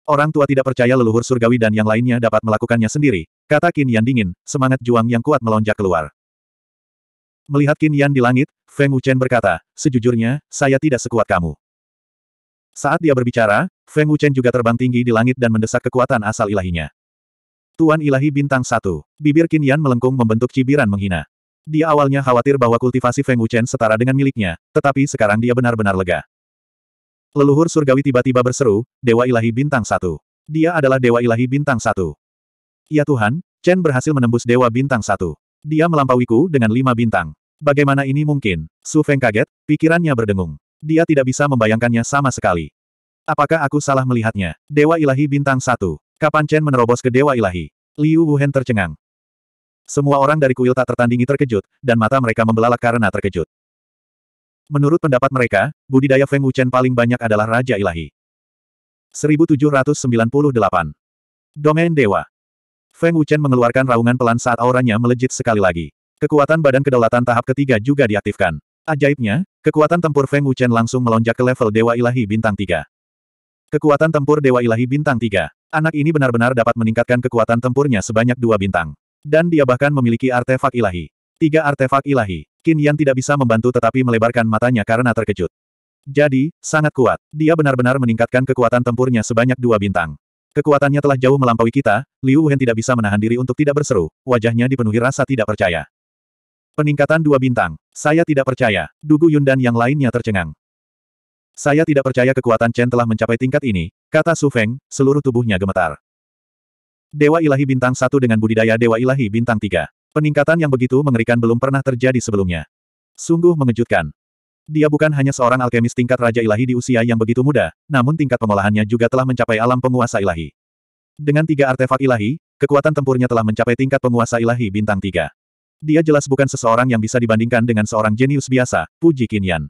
Orang tua tidak percaya leluhur surgawi dan yang lainnya dapat melakukannya sendiri, kata Qin Yan dingin, semangat juang yang kuat melonjak keluar. Melihat Qin Yan di langit, Feng Wuchen berkata, sejujurnya, saya tidak sekuat kamu. Saat dia berbicara, Feng Wuchen juga terbang tinggi di langit dan mendesak kekuatan asal ilahinya. Tuan Ilahi Bintang Satu. bibir Qin Yan melengkung membentuk cibiran menghina. Dia awalnya khawatir bahwa kultivasi Feng Wuchen setara dengan miliknya, tetapi sekarang dia benar-benar lega. Leluhur surgawi tiba-tiba berseru, Dewa Ilahi Bintang Satu. Dia adalah Dewa Ilahi Bintang Satu. Ya Tuhan, Chen berhasil menembus Dewa Bintang Satu." Dia melampauiku dengan lima bintang. Bagaimana ini mungkin? Su Feng kaget, pikirannya berdengung. Dia tidak bisa membayangkannya sama sekali. Apakah aku salah melihatnya? Dewa Ilahi Bintang satu. Kapan Chen menerobos ke Dewa Ilahi? Liu Wuhen tercengang. Semua orang dari kuil tak tertandingi terkejut, dan mata mereka membelalak karena terkejut. Menurut pendapat mereka, budidaya Feng Wuchen paling banyak adalah Raja Ilahi. 1798. Domain Dewa. Feng Wuchen mengeluarkan raungan pelan saat auranya melejit sekali lagi. Kekuatan badan kedaulatan tahap ketiga juga diaktifkan. Ajaibnya, kekuatan tempur Feng Wuchen langsung melonjak ke level Dewa Ilahi Bintang 3. Kekuatan tempur Dewa Ilahi Bintang 3. Anak ini benar-benar dapat meningkatkan kekuatan tempurnya sebanyak dua bintang. Dan dia bahkan memiliki artefak ilahi. Tiga artefak ilahi. Qin Yan tidak bisa membantu tetapi melebarkan matanya karena terkejut. Jadi, sangat kuat. Dia benar-benar meningkatkan kekuatan tempurnya sebanyak dua bintang. Kekuatannya telah jauh melampaui kita, Liu Wen tidak bisa menahan diri untuk tidak berseru, wajahnya dipenuhi rasa tidak percaya. Peningkatan dua bintang. Saya tidak percaya. Dugu Yun dan yang lainnya tercengang. Saya tidak percaya kekuatan Chen telah mencapai tingkat ini, kata Su Feng, seluruh tubuhnya gemetar. Dewa Ilahi Bintang satu dengan budidaya Dewa Ilahi Bintang tiga, Peningkatan yang begitu mengerikan belum pernah terjadi sebelumnya. Sungguh mengejutkan. Dia bukan hanya seorang alkemis tingkat Raja Ilahi di usia yang begitu muda, namun tingkat pengolahannya juga telah mencapai alam penguasa ilahi. Dengan tiga artefak ilahi, kekuatan tempurnya telah mencapai tingkat penguasa ilahi bintang tiga. Dia jelas bukan seseorang yang bisa dibandingkan dengan seorang jenius biasa, puji Kinyan.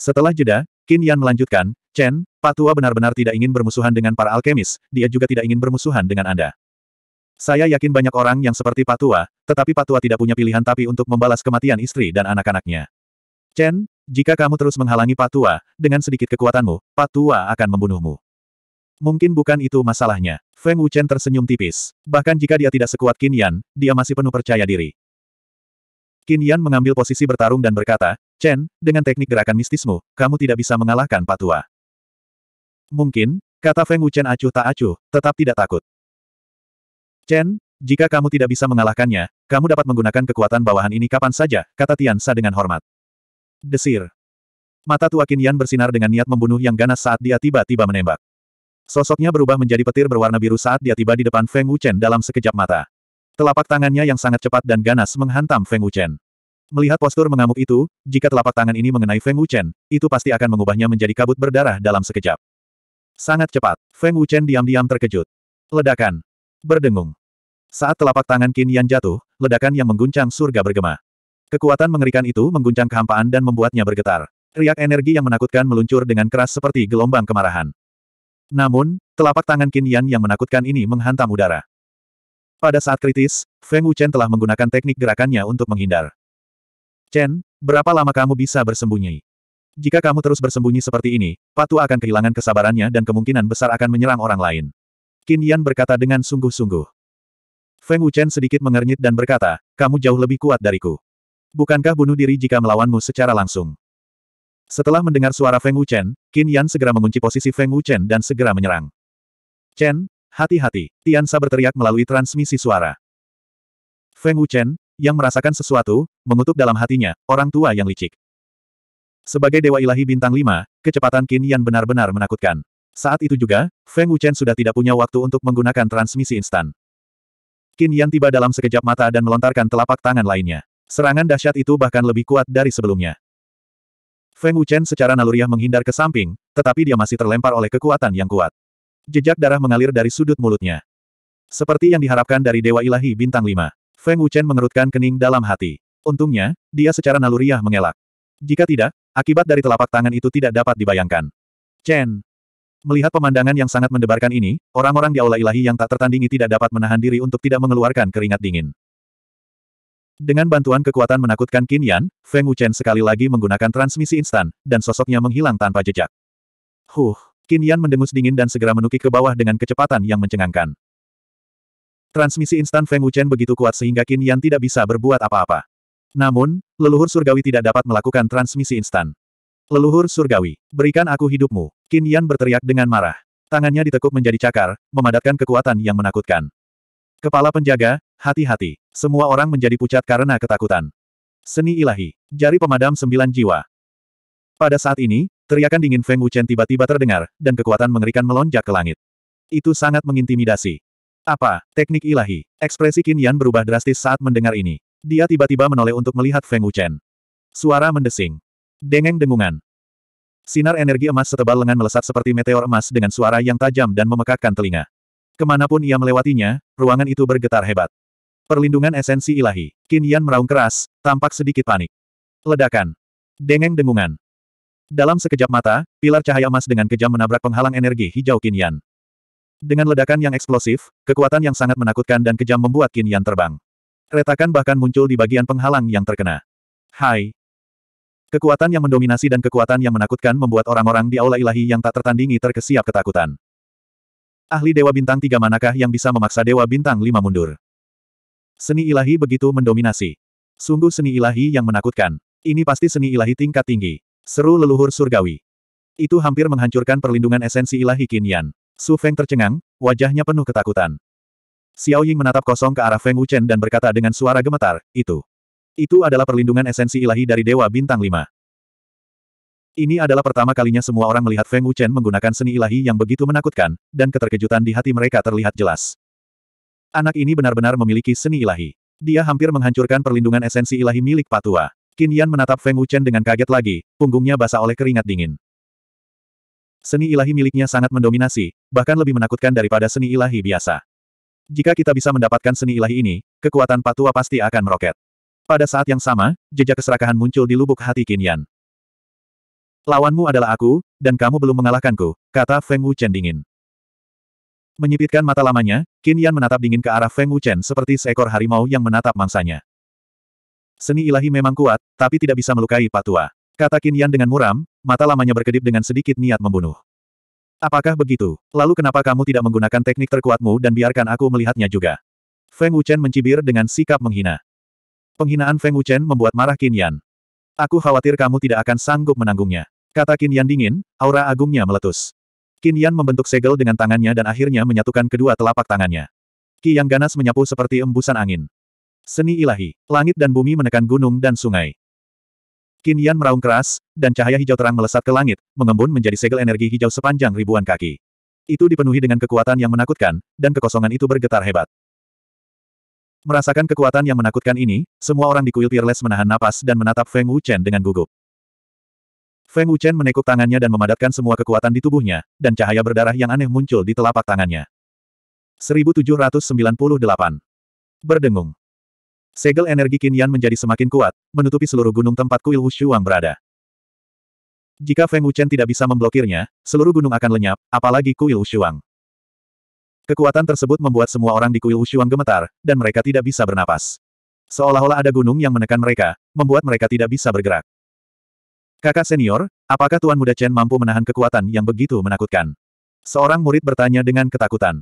Setelah jeda, Kinyan melanjutkan, Chen, Pak Tua benar-benar tidak ingin bermusuhan dengan para alkemis, dia juga tidak ingin bermusuhan dengan Anda. Saya yakin banyak orang yang seperti Pak Tua, tetapi Pak Tua tidak punya pilihan tapi untuk membalas kematian istri dan anak-anaknya. Chen, jika kamu terus menghalangi Patua, dengan sedikit kekuatanmu, Patua akan membunuhmu. Mungkin bukan itu masalahnya. Feng Wuchen tersenyum tipis. Bahkan jika dia tidak sekuat Qin Yan, dia masih penuh percaya diri. Qin Yan mengambil posisi bertarung dan berkata, Chen, dengan teknik gerakan mistismu, kamu tidak bisa mengalahkan Patua. Mungkin, kata Feng Wuchen acuh tak acuh, tetap tidak takut. Chen, jika kamu tidak bisa mengalahkannya, kamu dapat menggunakan kekuatan bawahan ini kapan saja, kata Tian Sa dengan hormat. Desir. Mata tua Qin bersinar dengan niat membunuh yang ganas saat dia tiba-tiba menembak. Sosoknya berubah menjadi petir berwarna biru saat dia tiba di depan Feng Wuchen dalam sekejap mata. Telapak tangannya yang sangat cepat dan ganas menghantam Feng Wuchen. Melihat postur mengamuk itu, jika telapak tangan ini mengenai Feng Wuchen, itu pasti akan mengubahnya menjadi kabut berdarah dalam sekejap. Sangat cepat, Feng Wuchen diam-diam terkejut. Ledakan. Berdengung. Saat telapak tangan Qin Yan jatuh, ledakan yang mengguncang surga bergema. Kekuatan mengerikan itu mengguncang kehampaan dan membuatnya bergetar. Riak energi yang menakutkan meluncur dengan keras seperti gelombang kemarahan. Namun, telapak tangan Qin Yan yang menakutkan ini menghantam udara. Pada saat kritis, Feng Wuchen telah menggunakan teknik gerakannya untuk menghindar. Chen, berapa lama kamu bisa bersembunyi? Jika kamu terus bersembunyi seperti ini, Patu akan kehilangan kesabarannya dan kemungkinan besar akan menyerang orang lain. Qin Yan berkata dengan sungguh-sungguh. Feng Wuchen sedikit mengernyit dan berkata, kamu jauh lebih kuat dariku. Bukankah bunuh diri jika melawanmu secara langsung? Setelah mendengar suara Feng Wuchen, Qin Yan segera mengunci posisi Feng Wuchen dan segera menyerang. Chen, hati-hati, Tian Sa berteriak melalui transmisi suara. Feng Wuchen, yang merasakan sesuatu, mengutuk dalam hatinya, orang tua yang licik. Sebagai Dewa Ilahi Bintang 5, kecepatan Qin Yan benar-benar menakutkan. Saat itu juga, Feng Wuchen sudah tidak punya waktu untuk menggunakan transmisi instan. Qin Yan tiba dalam sekejap mata dan melontarkan telapak tangan lainnya. Serangan dahsyat itu bahkan lebih kuat dari sebelumnya. Feng Wuchen secara naluriah menghindar ke samping, tetapi dia masih terlempar oleh kekuatan yang kuat. Jejak darah mengalir dari sudut mulutnya. Seperti yang diharapkan dari Dewa Ilahi Bintang 5, Feng Wuchen mengerutkan kening dalam hati. Untungnya, dia secara naluriah mengelak. Jika tidak, akibat dari telapak tangan itu tidak dapat dibayangkan. Chen. Melihat pemandangan yang sangat mendebarkan ini, orang-orang di aula ilahi yang tak tertandingi tidak dapat menahan diri untuk tidak mengeluarkan keringat dingin. Dengan bantuan kekuatan menakutkan Qin Yan, Feng Wuchen sekali lagi menggunakan transmisi instan, dan sosoknya menghilang tanpa jejak. Huh, Yan mendengus dingin dan segera menukik ke bawah dengan kecepatan yang mencengangkan. Transmisi instan Feng Wuchen begitu kuat sehingga Qin Yan tidak bisa berbuat apa-apa. Namun, leluhur surgawi tidak dapat melakukan transmisi instan. Leluhur surgawi, berikan aku hidupmu. Qin Yan berteriak dengan marah. Tangannya ditekuk menjadi cakar, memadatkan kekuatan yang menakutkan. Kepala penjaga, hati-hati. Semua orang menjadi pucat karena ketakutan. Seni ilahi. Jari pemadam sembilan jiwa. Pada saat ini, teriakan dingin Feng Wuchen tiba-tiba terdengar, dan kekuatan mengerikan melonjak ke langit. Itu sangat mengintimidasi. Apa? Teknik ilahi. Ekspresi Qin Yan berubah drastis saat mendengar ini. Dia tiba-tiba menoleh untuk melihat Feng Wuchen. Suara mendesing. Dengeng dengungan. Sinar energi emas setebal lengan melesat seperti meteor emas dengan suara yang tajam dan memekakkan telinga. Kemanapun ia melewatinya, ruangan itu bergetar hebat. Perlindungan esensi ilahi. Qin Yan meraung keras, tampak sedikit panik. Ledakan. Dengeng dengungan. Dalam sekejap mata, pilar cahaya emas dengan kejam menabrak penghalang energi hijau Qin Yan. Dengan ledakan yang eksplosif, kekuatan yang sangat menakutkan dan kejam membuat Qin Yan terbang. Retakan bahkan muncul di bagian penghalang yang terkena. Hai. Kekuatan yang mendominasi dan kekuatan yang menakutkan membuat orang-orang di aula ilahi yang tak tertandingi terkesiap ketakutan. Ahli Dewa Bintang Tiga manakah yang bisa memaksa Dewa Bintang Lima mundur? Seni ilahi begitu mendominasi. Sungguh seni ilahi yang menakutkan. Ini pasti seni ilahi tingkat tinggi. Seru leluhur surgawi. Itu hampir menghancurkan perlindungan esensi ilahi kinian. Su Feng tercengang, wajahnya penuh ketakutan. Xiao Ying menatap kosong ke arah Feng Wuchen dan berkata dengan suara gemetar, itu. Itu adalah perlindungan esensi ilahi dari Dewa Bintang Lima. Ini adalah pertama kalinya semua orang melihat Feng Wuchen menggunakan seni ilahi yang begitu menakutkan, dan keterkejutan di hati mereka terlihat jelas. Anak ini benar-benar memiliki seni ilahi. Dia hampir menghancurkan perlindungan esensi ilahi milik Patua. Qin Yan menatap Feng Wuchen dengan kaget lagi, punggungnya basah oleh keringat dingin. Seni ilahi miliknya sangat mendominasi, bahkan lebih menakutkan daripada seni ilahi biasa. Jika kita bisa mendapatkan seni ilahi ini, kekuatan Patua pasti akan meroket. Pada saat yang sama, jejak keserakahan muncul di lubuk hati Qin Yan. Lawanmu adalah aku, dan kamu belum mengalahkanku, kata Feng Wuchen dingin. Menyipitkan mata lamanya, Qin Yan menatap dingin ke arah Feng Wuchen seperti seekor harimau yang menatap mangsanya. Seni ilahi memang kuat, tapi tidak bisa melukai patua. Kata Qin Yan dengan muram, mata lamanya berkedip dengan sedikit niat membunuh. Apakah begitu? Lalu kenapa kamu tidak menggunakan teknik terkuatmu dan biarkan aku melihatnya juga? Feng Wuchen mencibir dengan sikap menghina. Penghinaan Feng Wuchen membuat marah Qin Yan. Aku khawatir kamu tidak akan sanggup menanggungnya. Kata Qin Yan dingin, aura agungnya meletus. Qin Yan membentuk segel dengan tangannya dan akhirnya menyatukan kedua telapak tangannya. Ki yang ganas menyapu seperti embusan angin. Seni ilahi, langit dan bumi menekan gunung dan sungai. Qin Yan meraung keras, dan cahaya hijau terang melesat ke langit, mengembun menjadi segel energi hijau sepanjang ribuan kaki. Itu dipenuhi dengan kekuatan yang menakutkan, dan kekosongan itu bergetar hebat. Merasakan kekuatan yang menakutkan ini, semua orang di kuil Peerless menahan napas dan menatap Feng Wuchen dengan gugup. Feng Wuchen menekuk tangannya dan memadatkan semua kekuatan di tubuhnya, dan cahaya berdarah yang aneh muncul di telapak tangannya. 1798. Berdengung. Segel energi Qinyan menjadi semakin kuat, menutupi seluruh gunung tempat kuil Wushuang berada. Jika Feng Wuchen tidak bisa memblokirnya, seluruh gunung akan lenyap, apalagi kuil Wushuang. Kekuatan tersebut membuat semua orang di kuil Wushuang gemetar, dan mereka tidak bisa bernapas. Seolah-olah ada gunung yang menekan mereka, membuat mereka tidak bisa bergerak. Kakak senior, apakah Tuan Muda Chen mampu menahan kekuatan yang begitu menakutkan? Seorang murid bertanya dengan ketakutan.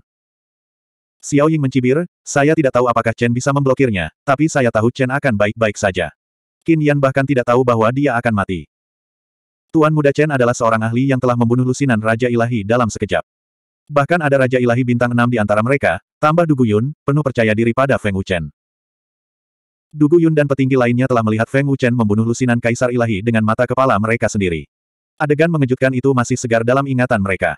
Xiao Ying mencibir, saya tidak tahu apakah Chen bisa memblokirnya, tapi saya tahu Chen akan baik-baik saja. Qin Yan bahkan tidak tahu bahwa dia akan mati. Tuan Muda Chen adalah seorang ahli yang telah membunuh lusinan Raja Ilahi dalam sekejap. Bahkan ada Raja Ilahi bintang Enam di antara mereka, tambah Dugu Yun, penuh percaya diri pada Feng Wu Chen. Dugu Yun dan petinggi lainnya telah melihat Feng Wuchen membunuh lusinan Kaisar Ilahi dengan mata kepala mereka sendiri. Adegan mengejutkan itu masih segar dalam ingatan mereka.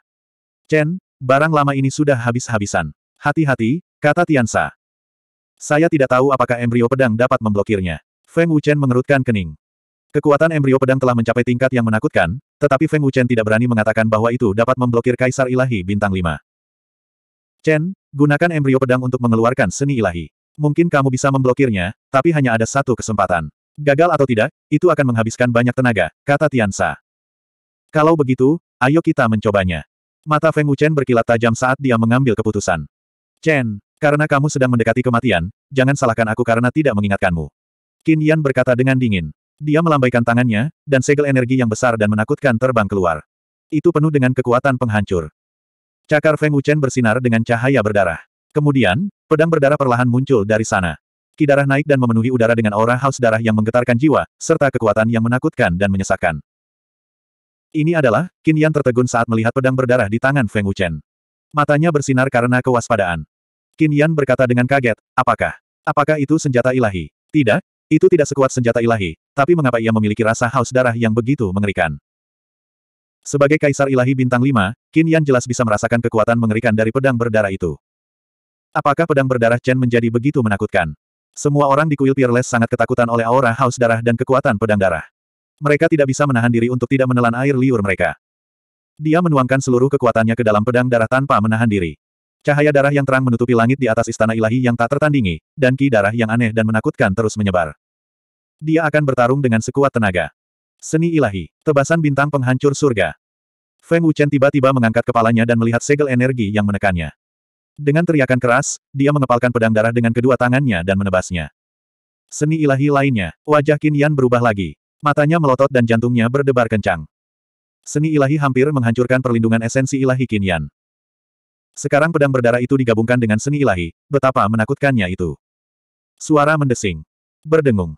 Chen, barang lama ini sudah habis-habisan. Hati-hati, kata Tiansa. Saya tidak tahu apakah embrio pedang dapat memblokirnya. Feng Wuchen mengerutkan kening. Kekuatan embrio pedang telah mencapai tingkat yang menakutkan, tetapi Feng Wuchen tidak berani mengatakan bahwa itu dapat memblokir Kaisar Ilahi Bintang lima. Chen, gunakan embrio pedang untuk mengeluarkan seni ilahi. Mungkin kamu bisa memblokirnya, tapi hanya ada satu kesempatan. Gagal atau tidak, itu akan menghabiskan banyak tenaga, kata Tiansa. Kalau begitu, ayo kita mencobanya. Mata Feng Wuchen berkilat tajam saat dia mengambil keputusan. Chen, karena kamu sedang mendekati kematian, jangan salahkan aku karena tidak mengingatkanmu. Qin Yan berkata dengan dingin. Dia melambaikan tangannya, dan segel energi yang besar dan menakutkan terbang keluar. Itu penuh dengan kekuatan penghancur. Cakar Feng Wuchen bersinar dengan cahaya berdarah. Kemudian, Pedang berdarah perlahan muncul dari sana. Kidarah naik dan memenuhi udara dengan aura haus darah yang menggetarkan jiwa, serta kekuatan yang menakutkan dan menyesakkan. Ini adalah, Qin Yan tertegun saat melihat pedang berdarah di tangan Feng Wuchen. Matanya bersinar karena kewaspadaan. Qin Yan berkata dengan kaget, apakah? Apakah itu senjata ilahi? Tidak, itu tidak sekuat senjata ilahi, tapi mengapa ia memiliki rasa haus darah yang begitu mengerikan? Sebagai kaisar ilahi bintang 5, Qin Yan jelas bisa merasakan kekuatan mengerikan dari pedang berdarah itu. Apakah pedang berdarah Chen menjadi begitu menakutkan? Semua orang di kuil Peerless sangat ketakutan oleh aura haus darah dan kekuatan pedang darah. Mereka tidak bisa menahan diri untuk tidak menelan air liur mereka. Dia menuangkan seluruh kekuatannya ke dalam pedang darah tanpa menahan diri. Cahaya darah yang terang menutupi langit di atas istana ilahi yang tak tertandingi, dan ki darah yang aneh dan menakutkan terus menyebar. Dia akan bertarung dengan sekuat tenaga. Seni ilahi, tebasan bintang penghancur surga. Feng Wuchen tiba-tiba mengangkat kepalanya dan melihat segel energi yang menekannya. Dengan teriakan keras, dia mengepalkan pedang darah dengan kedua tangannya dan menebasnya. Seni ilahi lainnya, wajah Qin Yan berubah lagi. Matanya melotot dan jantungnya berdebar kencang. Seni ilahi hampir menghancurkan perlindungan esensi ilahi Qin Yan. Sekarang pedang berdarah itu digabungkan dengan seni ilahi, betapa menakutkannya itu. Suara mendesing. Berdengung.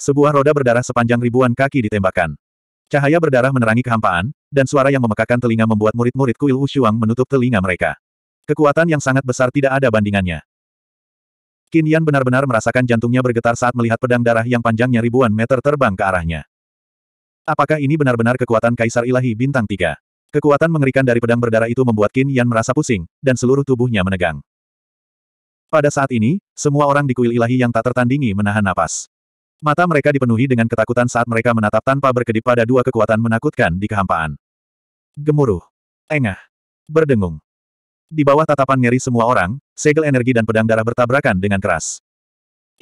Sebuah roda berdarah sepanjang ribuan kaki ditembakkan. Cahaya berdarah menerangi kehampaan, dan suara yang memekakan telinga membuat murid-murid kuil Wushuang menutup telinga mereka. Kekuatan yang sangat besar tidak ada bandingannya. Qin Yan benar-benar merasakan jantungnya bergetar saat melihat pedang darah yang panjangnya ribuan meter terbang ke arahnya. Apakah ini benar-benar kekuatan Kaisar Ilahi Bintang 3? Kekuatan mengerikan dari pedang berdarah itu membuat Qin Yan merasa pusing, dan seluruh tubuhnya menegang. Pada saat ini, semua orang di kuil ilahi yang tak tertandingi menahan napas. Mata mereka dipenuhi dengan ketakutan saat mereka menatap tanpa berkedip pada dua kekuatan menakutkan di kehampaan. Gemuruh. Engah. Berdengung. Di bawah tatapan ngeri semua orang, segel energi dan pedang darah bertabrakan dengan keras.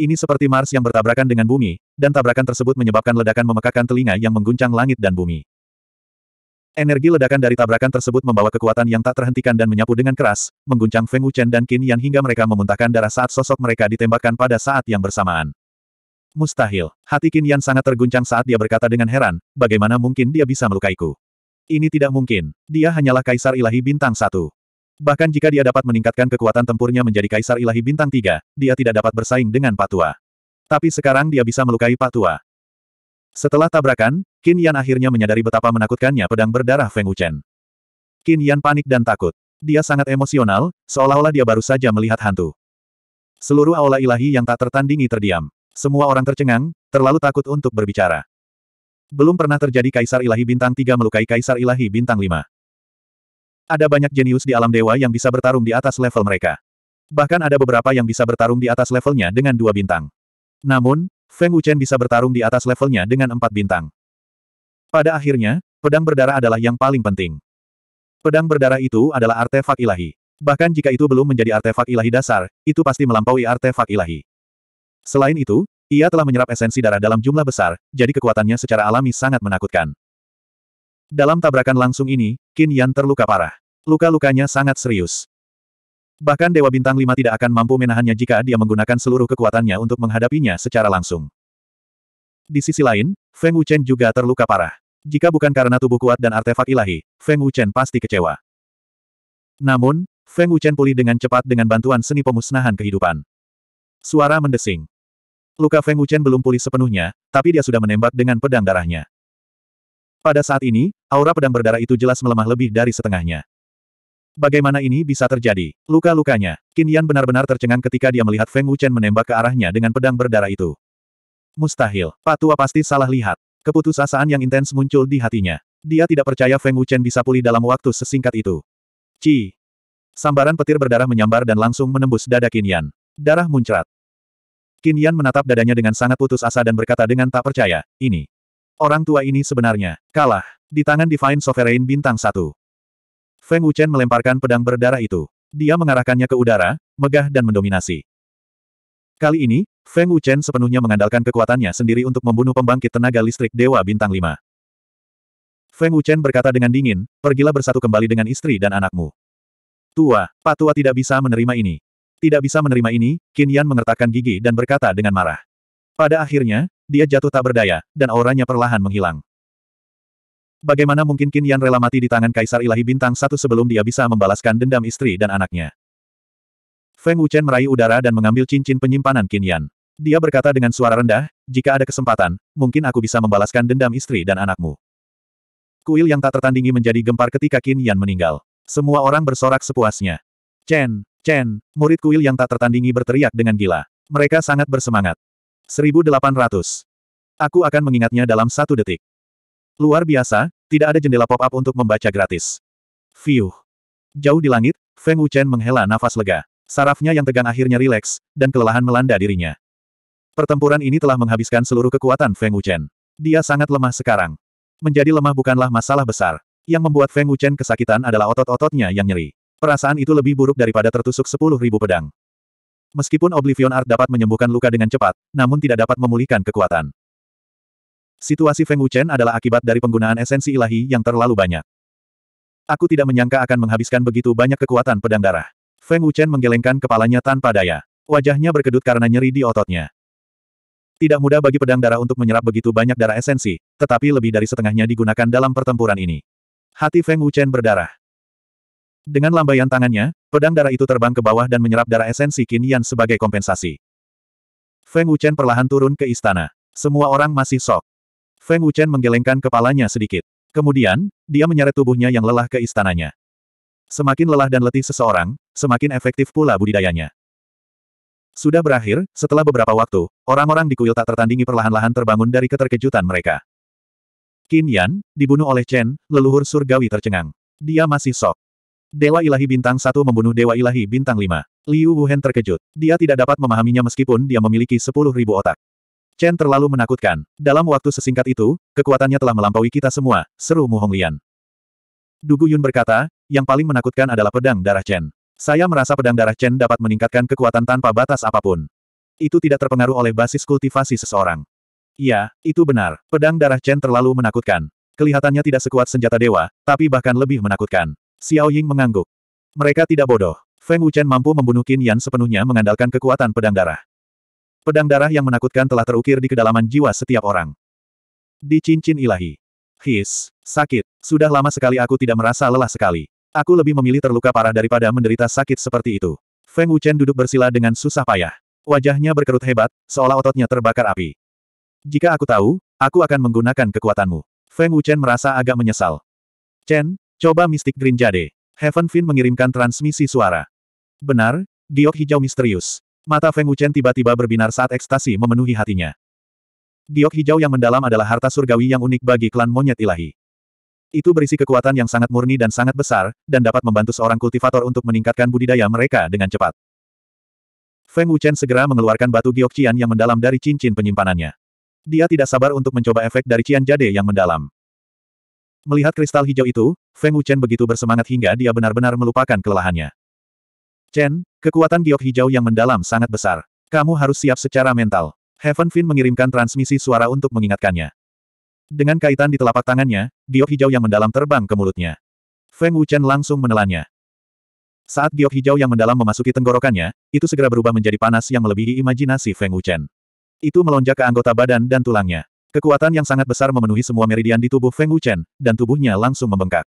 Ini seperti Mars yang bertabrakan dengan bumi, dan tabrakan tersebut menyebabkan ledakan memekakan telinga yang mengguncang langit dan bumi. Energi ledakan dari tabrakan tersebut membawa kekuatan yang tak terhentikan dan menyapu dengan keras, mengguncang Feng Wuchen dan Qin Yan hingga mereka memuntahkan darah saat sosok mereka ditembakkan pada saat yang bersamaan. Mustahil. Hati Qin Yan sangat terguncang saat dia berkata dengan heran, bagaimana mungkin dia bisa melukaiku? Ini tidak mungkin. Dia hanyalah Kaisar Ilahi Bintang Satu. Bahkan jika dia dapat meningkatkan kekuatan tempurnya menjadi Kaisar Ilahi Bintang Tiga, dia tidak dapat bersaing dengan Patua. Tapi sekarang dia bisa melukai Patua. Setelah tabrakan, Qin Yan akhirnya menyadari betapa menakutkannya pedang berdarah Feng Wuchen. Qin Yan panik dan takut. Dia sangat emosional, seolah-olah dia baru saja melihat hantu. Seluruh aula ilahi yang tak tertandingi terdiam. Semua orang tercengang, terlalu takut untuk berbicara. Belum pernah terjadi Kaisar Ilahi Bintang Tiga melukai Kaisar Ilahi Bintang 5. Ada banyak jenius di alam dewa yang bisa bertarung di atas level mereka. Bahkan ada beberapa yang bisa bertarung di atas levelnya dengan dua bintang. Namun, Feng Wuchen bisa bertarung di atas levelnya dengan empat bintang. Pada akhirnya, pedang berdarah adalah yang paling penting. Pedang berdarah itu adalah artefak ilahi. Bahkan jika itu belum menjadi artefak ilahi dasar, itu pasti melampaui artefak ilahi. Selain itu, ia telah menyerap esensi darah dalam jumlah besar, jadi kekuatannya secara alami sangat menakutkan. Dalam tabrakan langsung ini, Qin Yan terluka parah. Luka-lukanya sangat serius. Bahkan Dewa Bintang 5 tidak akan mampu menahannya jika dia menggunakan seluruh kekuatannya untuk menghadapinya secara langsung. Di sisi lain, Feng Wuchen juga terluka parah. Jika bukan karena tubuh kuat dan artefak ilahi, Feng Wuchen pasti kecewa. Namun, Feng Wuchen pulih dengan cepat dengan bantuan seni pemusnahan kehidupan. Suara mendesing. Luka Feng Wuchen belum pulih sepenuhnya, tapi dia sudah menembak dengan pedang darahnya. Pada saat ini, aura pedang berdarah itu jelas melemah lebih dari setengahnya. Bagaimana ini bisa terjadi? Luka-lukanya, Qin Yan benar-benar tercengang ketika dia melihat Feng Wuchen menembak ke arahnya dengan pedang berdarah itu. Mustahil, Patua pasti salah lihat. Keputusasaan yang intens muncul di hatinya. Dia tidak percaya Feng Wuchen bisa pulih dalam waktu sesingkat itu. Ci. Sambaran petir berdarah menyambar dan langsung menembus dada Qin Yan. Darah muncrat. Qin Yan menatap dadanya dengan sangat putus asa dan berkata dengan tak percaya, ini. Orang tua ini sebenarnya kalah di tangan Divine Sovereign bintang satu. Feng Wuchen melemparkan pedang berdarah itu. Dia mengarahkannya ke udara, megah dan mendominasi. Kali ini, Feng Wuchen sepenuhnya mengandalkan kekuatannya sendiri untuk membunuh pembangkit tenaga listrik Dewa Bintang Lima. Feng Wuchen berkata dengan dingin, pergilah bersatu kembali dengan istri dan anakmu. Tua, Pak Tua tidak bisa menerima ini. Tidak bisa menerima ini, Qin Yan mengertakkan gigi dan berkata dengan marah. Pada akhirnya, dia jatuh tak berdaya, dan auranya perlahan menghilang. Bagaimana mungkin Qin Yan rela mati di tangan Kaisar Ilahi Bintang Satu sebelum dia bisa membalaskan dendam istri dan anaknya? Feng Wuchen meraih udara dan mengambil cincin penyimpanan Qin Yan. Dia berkata dengan suara rendah, jika ada kesempatan, mungkin aku bisa membalaskan dendam istri dan anakmu. Kuil yang tak tertandingi menjadi gempar ketika Qin Yan meninggal. Semua orang bersorak sepuasnya. Chen, Chen, murid kuil yang tak tertandingi berteriak dengan gila. Mereka sangat bersemangat. 1800. Aku akan mengingatnya dalam satu detik. Luar biasa, tidak ada jendela pop-up untuk membaca gratis. View. Jauh di langit, Feng Wuchen menghela nafas lega. Sarafnya yang tegang akhirnya rileks, dan kelelahan melanda dirinya. Pertempuran ini telah menghabiskan seluruh kekuatan Feng Wuchen. Dia sangat lemah sekarang. Menjadi lemah bukanlah masalah besar. Yang membuat Feng Wuchen kesakitan adalah otot-ototnya yang nyeri. Perasaan itu lebih buruk daripada tertusuk sepuluh ribu pedang. Meskipun Oblivion Art dapat menyembuhkan luka dengan cepat, namun tidak dapat memulihkan kekuatan. Situasi Feng Wuchen adalah akibat dari penggunaan esensi ilahi yang terlalu banyak. Aku tidak menyangka akan menghabiskan begitu banyak kekuatan pedang darah. Feng Wuchen menggelengkan kepalanya tanpa daya. Wajahnya berkedut karena nyeri di ototnya. Tidak mudah bagi pedang darah untuk menyerap begitu banyak darah esensi, tetapi lebih dari setengahnya digunakan dalam pertempuran ini. Hati Feng Wuchen berdarah. Dengan lambaian tangannya, pedang darah itu terbang ke bawah dan menyerap darah esensi Qin Yan sebagai kompensasi. Feng Wuchen perlahan turun ke istana. Semua orang masih sok. Feng Wuchen menggelengkan kepalanya sedikit. Kemudian, dia menyeret tubuhnya yang lelah ke istananya. Semakin lelah dan letih seseorang, semakin efektif pula budidayanya. Sudah berakhir, setelah beberapa waktu, orang-orang di kuil tak tertandingi perlahan-lahan terbangun dari keterkejutan mereka. Qin Yan, dibunuh oleh Chen, leluhur surgawi tercengang. Dia masih sok. Dewa Ilahi Bintang Satu membunuh Dewa Ilahi Bintang Lima. Liu Wuhen terkejut. Dia tidak dapat memahaminya meskipun dia memiliki sepuluh ribu otak. Chen terlalu menakutkan. Dalam waktu sesingkat itu, kekuatannya telah melampaui kita semua, seru Mu Honglian. Dugu Yun berkata, yang paling menakutkan adalah pedang darah Chen. Saya merasa pedang darah Chen dapat meningkatkan kekuatan tanpa batas apapun. Itu tidak terpengaruh oleh basis kultivasi seseorang. Ya, itu benar. Pedang darah Chen terlalu menakutkan. Kelihatannya tidak sekuat senjata dewa, tapi bahkan lebih menakutkan. Xiao Ying mengangguk. Mereka tidak bodoh. Feng Wuchen mampu membunuh Qin Yan sepenuhnya mengandalkan kekuatan pedang darah. Pedang darah yang menakutkan telah terukir di kedalaman jiwa setiap orang. Di cincin ilahi. His, sakit. Sudah lama sekali aku tidak merasa lelah sekali. Aku lebih memilih terluka parah daripada menderita sakit seperti itu. Feng Wuchen duduk bersila dengan susah payah. Wajahnya berkerut hebat, seolah ototnya terbakar api. Jika aku tahu, aku akan menggunakan kekuatanmu. Feng Wuchen merasa agak menyesal. Chen, Coba mistik Green Jade. Heaven Fin mengirimkan transmisi suara. Benar, giok hijau misterius. Mata Feng Wuchen tiba-tiba berbinar saat ekstasi memenuhi hatinya. Giok hijau yang mendalam adalah harta surgawi yang unik bagi klan monyet ilahi. Itu berisi kekuatan yang sangat murni dan sangat besar, dan dapat membantu seorang kultivator untuk meningkatkan budidaya mereka dengan cepat. Feng Wuchen segera mengeluarkan batu giok cian yang mendalam dari cincin penyimpanannya. Dia tidak sabar untuk mencoba efek dari cian jade yang mendalam. Melihat kristal hijau itu, Feng Wuchen begitu bersemangat hingga dia benar-benar melupakan kelelahannya. Chen, kekuatan giok hijau yang mendalam sangat besar. Kamu harus siap secara mental. Heaven Fin mengirimkan transmisi suara untuk mengingatkannya. Dengan kaitan di telapak tangannya, giok hijau yang mendalam terbang ke mulutnya. Feng Wuchen langsung menelannya. Saat giok hijau yang mendalam memasuki tenggorokannya, itu segera berubah menjadi panas yang melebihi imajinasi Feng Wuchen. Itu melonjak ke anggota badan dan tulangnya. Kekuatan yang sangat besar memenuhi semua meridian di tubuh Feng Wuchen, dan tubuhnya langsung membengkak.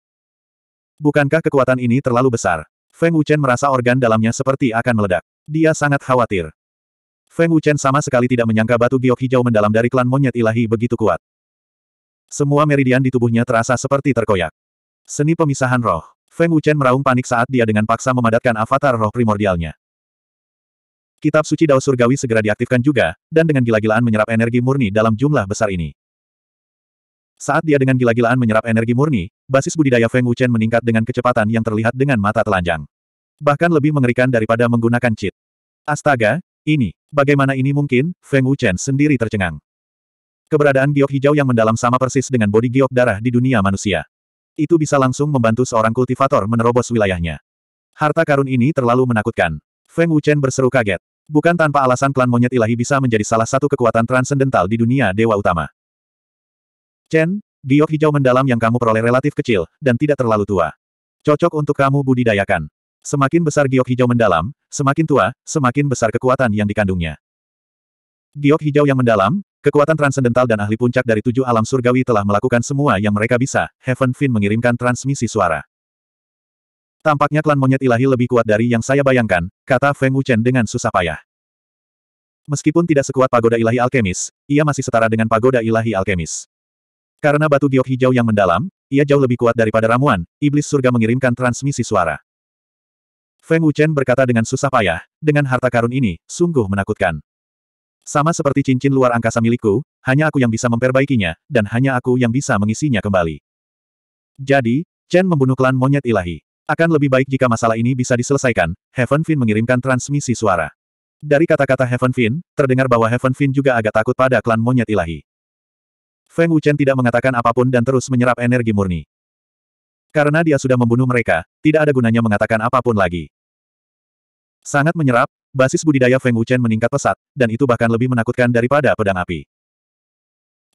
Bukankah kekuatan ini terlalu besar? Feng Wuchen merasa organ dalamnya seperti akan meledak. Dia sangat khawatir. Feng Wuchen sama sekali tidak menyangka batu giok hijau mendalam dari klan monyet ilahi begitu kuat. Semua meridian di tubuhnya terasa seperti terkoyak. Seni pemisahan roh. Feng Wuchen meraung panik saat dia dengan paksa memadatkan avatar roh primordialnya. Kitab suci Dao Surgawi segera diaktifkan juga, dan dengan gila-gilaan menyerap energi murni dalam jumlah besar ini. Saat dia dengan gila-gilaan menyerap energi murni, basis budidaya Feng Wuchen meningkat dengan kecepatan yang terlihat dengan mata telanjang. Bahkan lebih mengerikan daripada menggunakan cheat. Astaga, ini, bagaimana ini mungkin, Feng Wuchen sendiri tercengang. Keberadaan giok hijau yang mendalam sama persis dengan bodi giok darah di dunia manusia. Itu bisa langsung membantu seorang kultivator menerobos wilayahnya. Harta karun ini terlalu menakutkan. Feng Wuchen berseru kaget. Bukan tanpa alasan klan monyet ilahi bisa menjadi salah satu kekuatan transendental di dunia dewa utama. Chen, giok hijau mendalam yang kamu peroleh relatif kecil, dan tidak terlalu tua. Cocok untuk kamu budidayakan. Semakin besar giok hijau mendalam, semakin tua, semakin besar kekuatan yang dikandungnya. Giok hijau yang mendalam, kekuatan transendental dan ahli puncak dari tujuh alam surgawi telah melakukan semua yang mereka bisa, Heaven Fin mengirimkan transmisi suara. Tampaknya klan monyet ilahi lebih kuat dari yang saya bayangkan, kata Feng Wuchen dengan susah payah. Meskipun tidak sekuat pagoda ilahi alkemis, ia masih setara dengan pagoda ilahi alkemis. Karena batu giok hijau yang mendalam, ia jauh lebih kuat daripada ramuan, iblis surga mengirimkan transmisi suara. Feng Wuchen berkata dengan susah payah, dengan harta karun ini, sungguh menakutkan. Sama seperti cincin luar angkasa milikku, hanya aku yang bisa memperbaikinya, dan hanya aku yang bisa mengisinya kembali. Jadi, Chen membunuh klan monyet ilahi. Akan lebih baik jika masalah ini bisa diselesaikan, Heaven Fin mengirimkan transmisi suara. Dari kata-kata Heaven Fin, terdengar bahwa Heaven Fin juga agak takut pada klan monyet ilahi. Feng Wuchen tidak mengatakan apapun dan terus menyerap energi murni. Karena dia sudah membunuh mereka, tidak ada gunanya mengatakan apapun lagi. Sangat menyerap, basis budidaya Feng Wuchen meningkat pesat, dan itu bahkan lebih menakutkan daripada pedang api.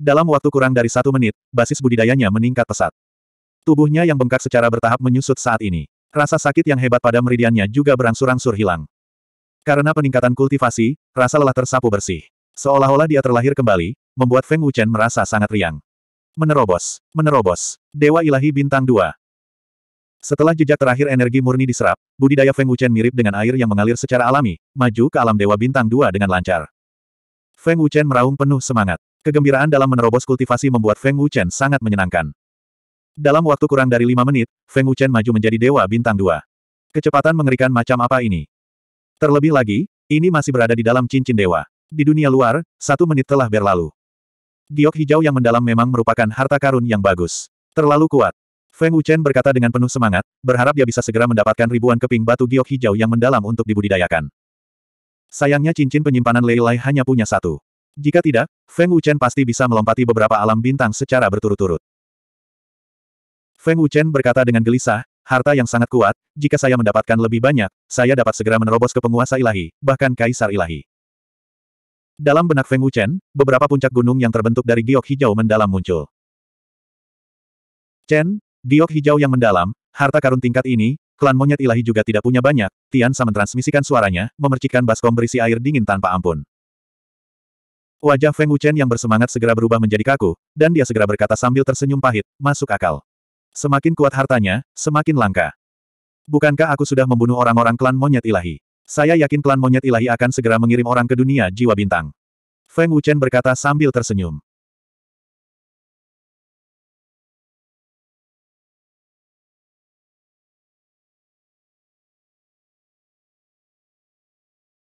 Dalam waktu kurang dari satu menit, basis budidayanya meningkat pesat. Tubuhnya yang bengkak secara bertahap menyusut saat ini. Rasa sakit yang hebat pada meridiannya juga berangsur-angsur hilang. Karena peningkatan kultivasi, rasa lelah tersapu bersih. Seolah-olah dia terlahir kembali, membuat Feng Wuchen merasa sangat riang. Menerobos, menerobos, Dewa Ilahi Bintang 2. Setelah jejak terakhir energi murni diserap, budidaya Feng Wuchen mirip dengan air yang mengalir secara alami, maju ke alam Dewa Bintang 2 dengan lancar. Feng Wuchen meraung penuh semangat. Kegembiraan dalam menerobos kultivasi membuat Feng Wuchen sangat menyenangkan. Dalam waktu kurang dari lima menit, Feng Wuchen maju menjadi dewa bintang dua. Kecepatan mengerikan macam apa ini? Terlebih lagi, ini masih berada di dalam cincin dewa. Di dunia luar, satu menit telah berlalu. Giok hijau yang mendalam memang merupakan harta karun yang bagus. Terlalu kuat. Feng Wuchen berkata dengan penuh semangat, berharap dia bisa segera mendapatkan ribuan keping batu giok hijau yang mendalam untuk dibudidayakan. Sayangnya cincin penyimpanan Leilai hanya punya satu. Jika tidak, Feng Wuchen pasti bisa melompati beberapa alam bintang secara berturut-turut. Feng Wuchen berkata dengan gelisah, harta yang sangat kuat, jika saya mendapatkan lebih banyak, saya dapat segera menerobos ke penguasa ilahi, bahkan kaisar ilahi. Dalam benak Feng Wuchen, beberapa puncak gunung yang terbentuk dari giok hijau mendalam muncul. Chen, giok hijau yang mendalam, harta karun tingkat ini, klan monyet ilahi juga tidak punya banyak, Tian Sa mentransmisikan suaranya, memercikkan baskom berisi air dingin tanpa ampun. Wajah Feng Wuchen yang bersemangat segera berubah menjadi kaku, dan dia segera berkata sambil tersenyum pahit, masuk akal. Semakin kuat hartanya, semakin langka. Bukankah aku sudah membunuh orang-orang klan monyet ilahi? Saya yakin klan monyet ilahi akan segera mengirim orang ke dunia jiwa bintang. Feng Wuchen berkata sambil tersenyum.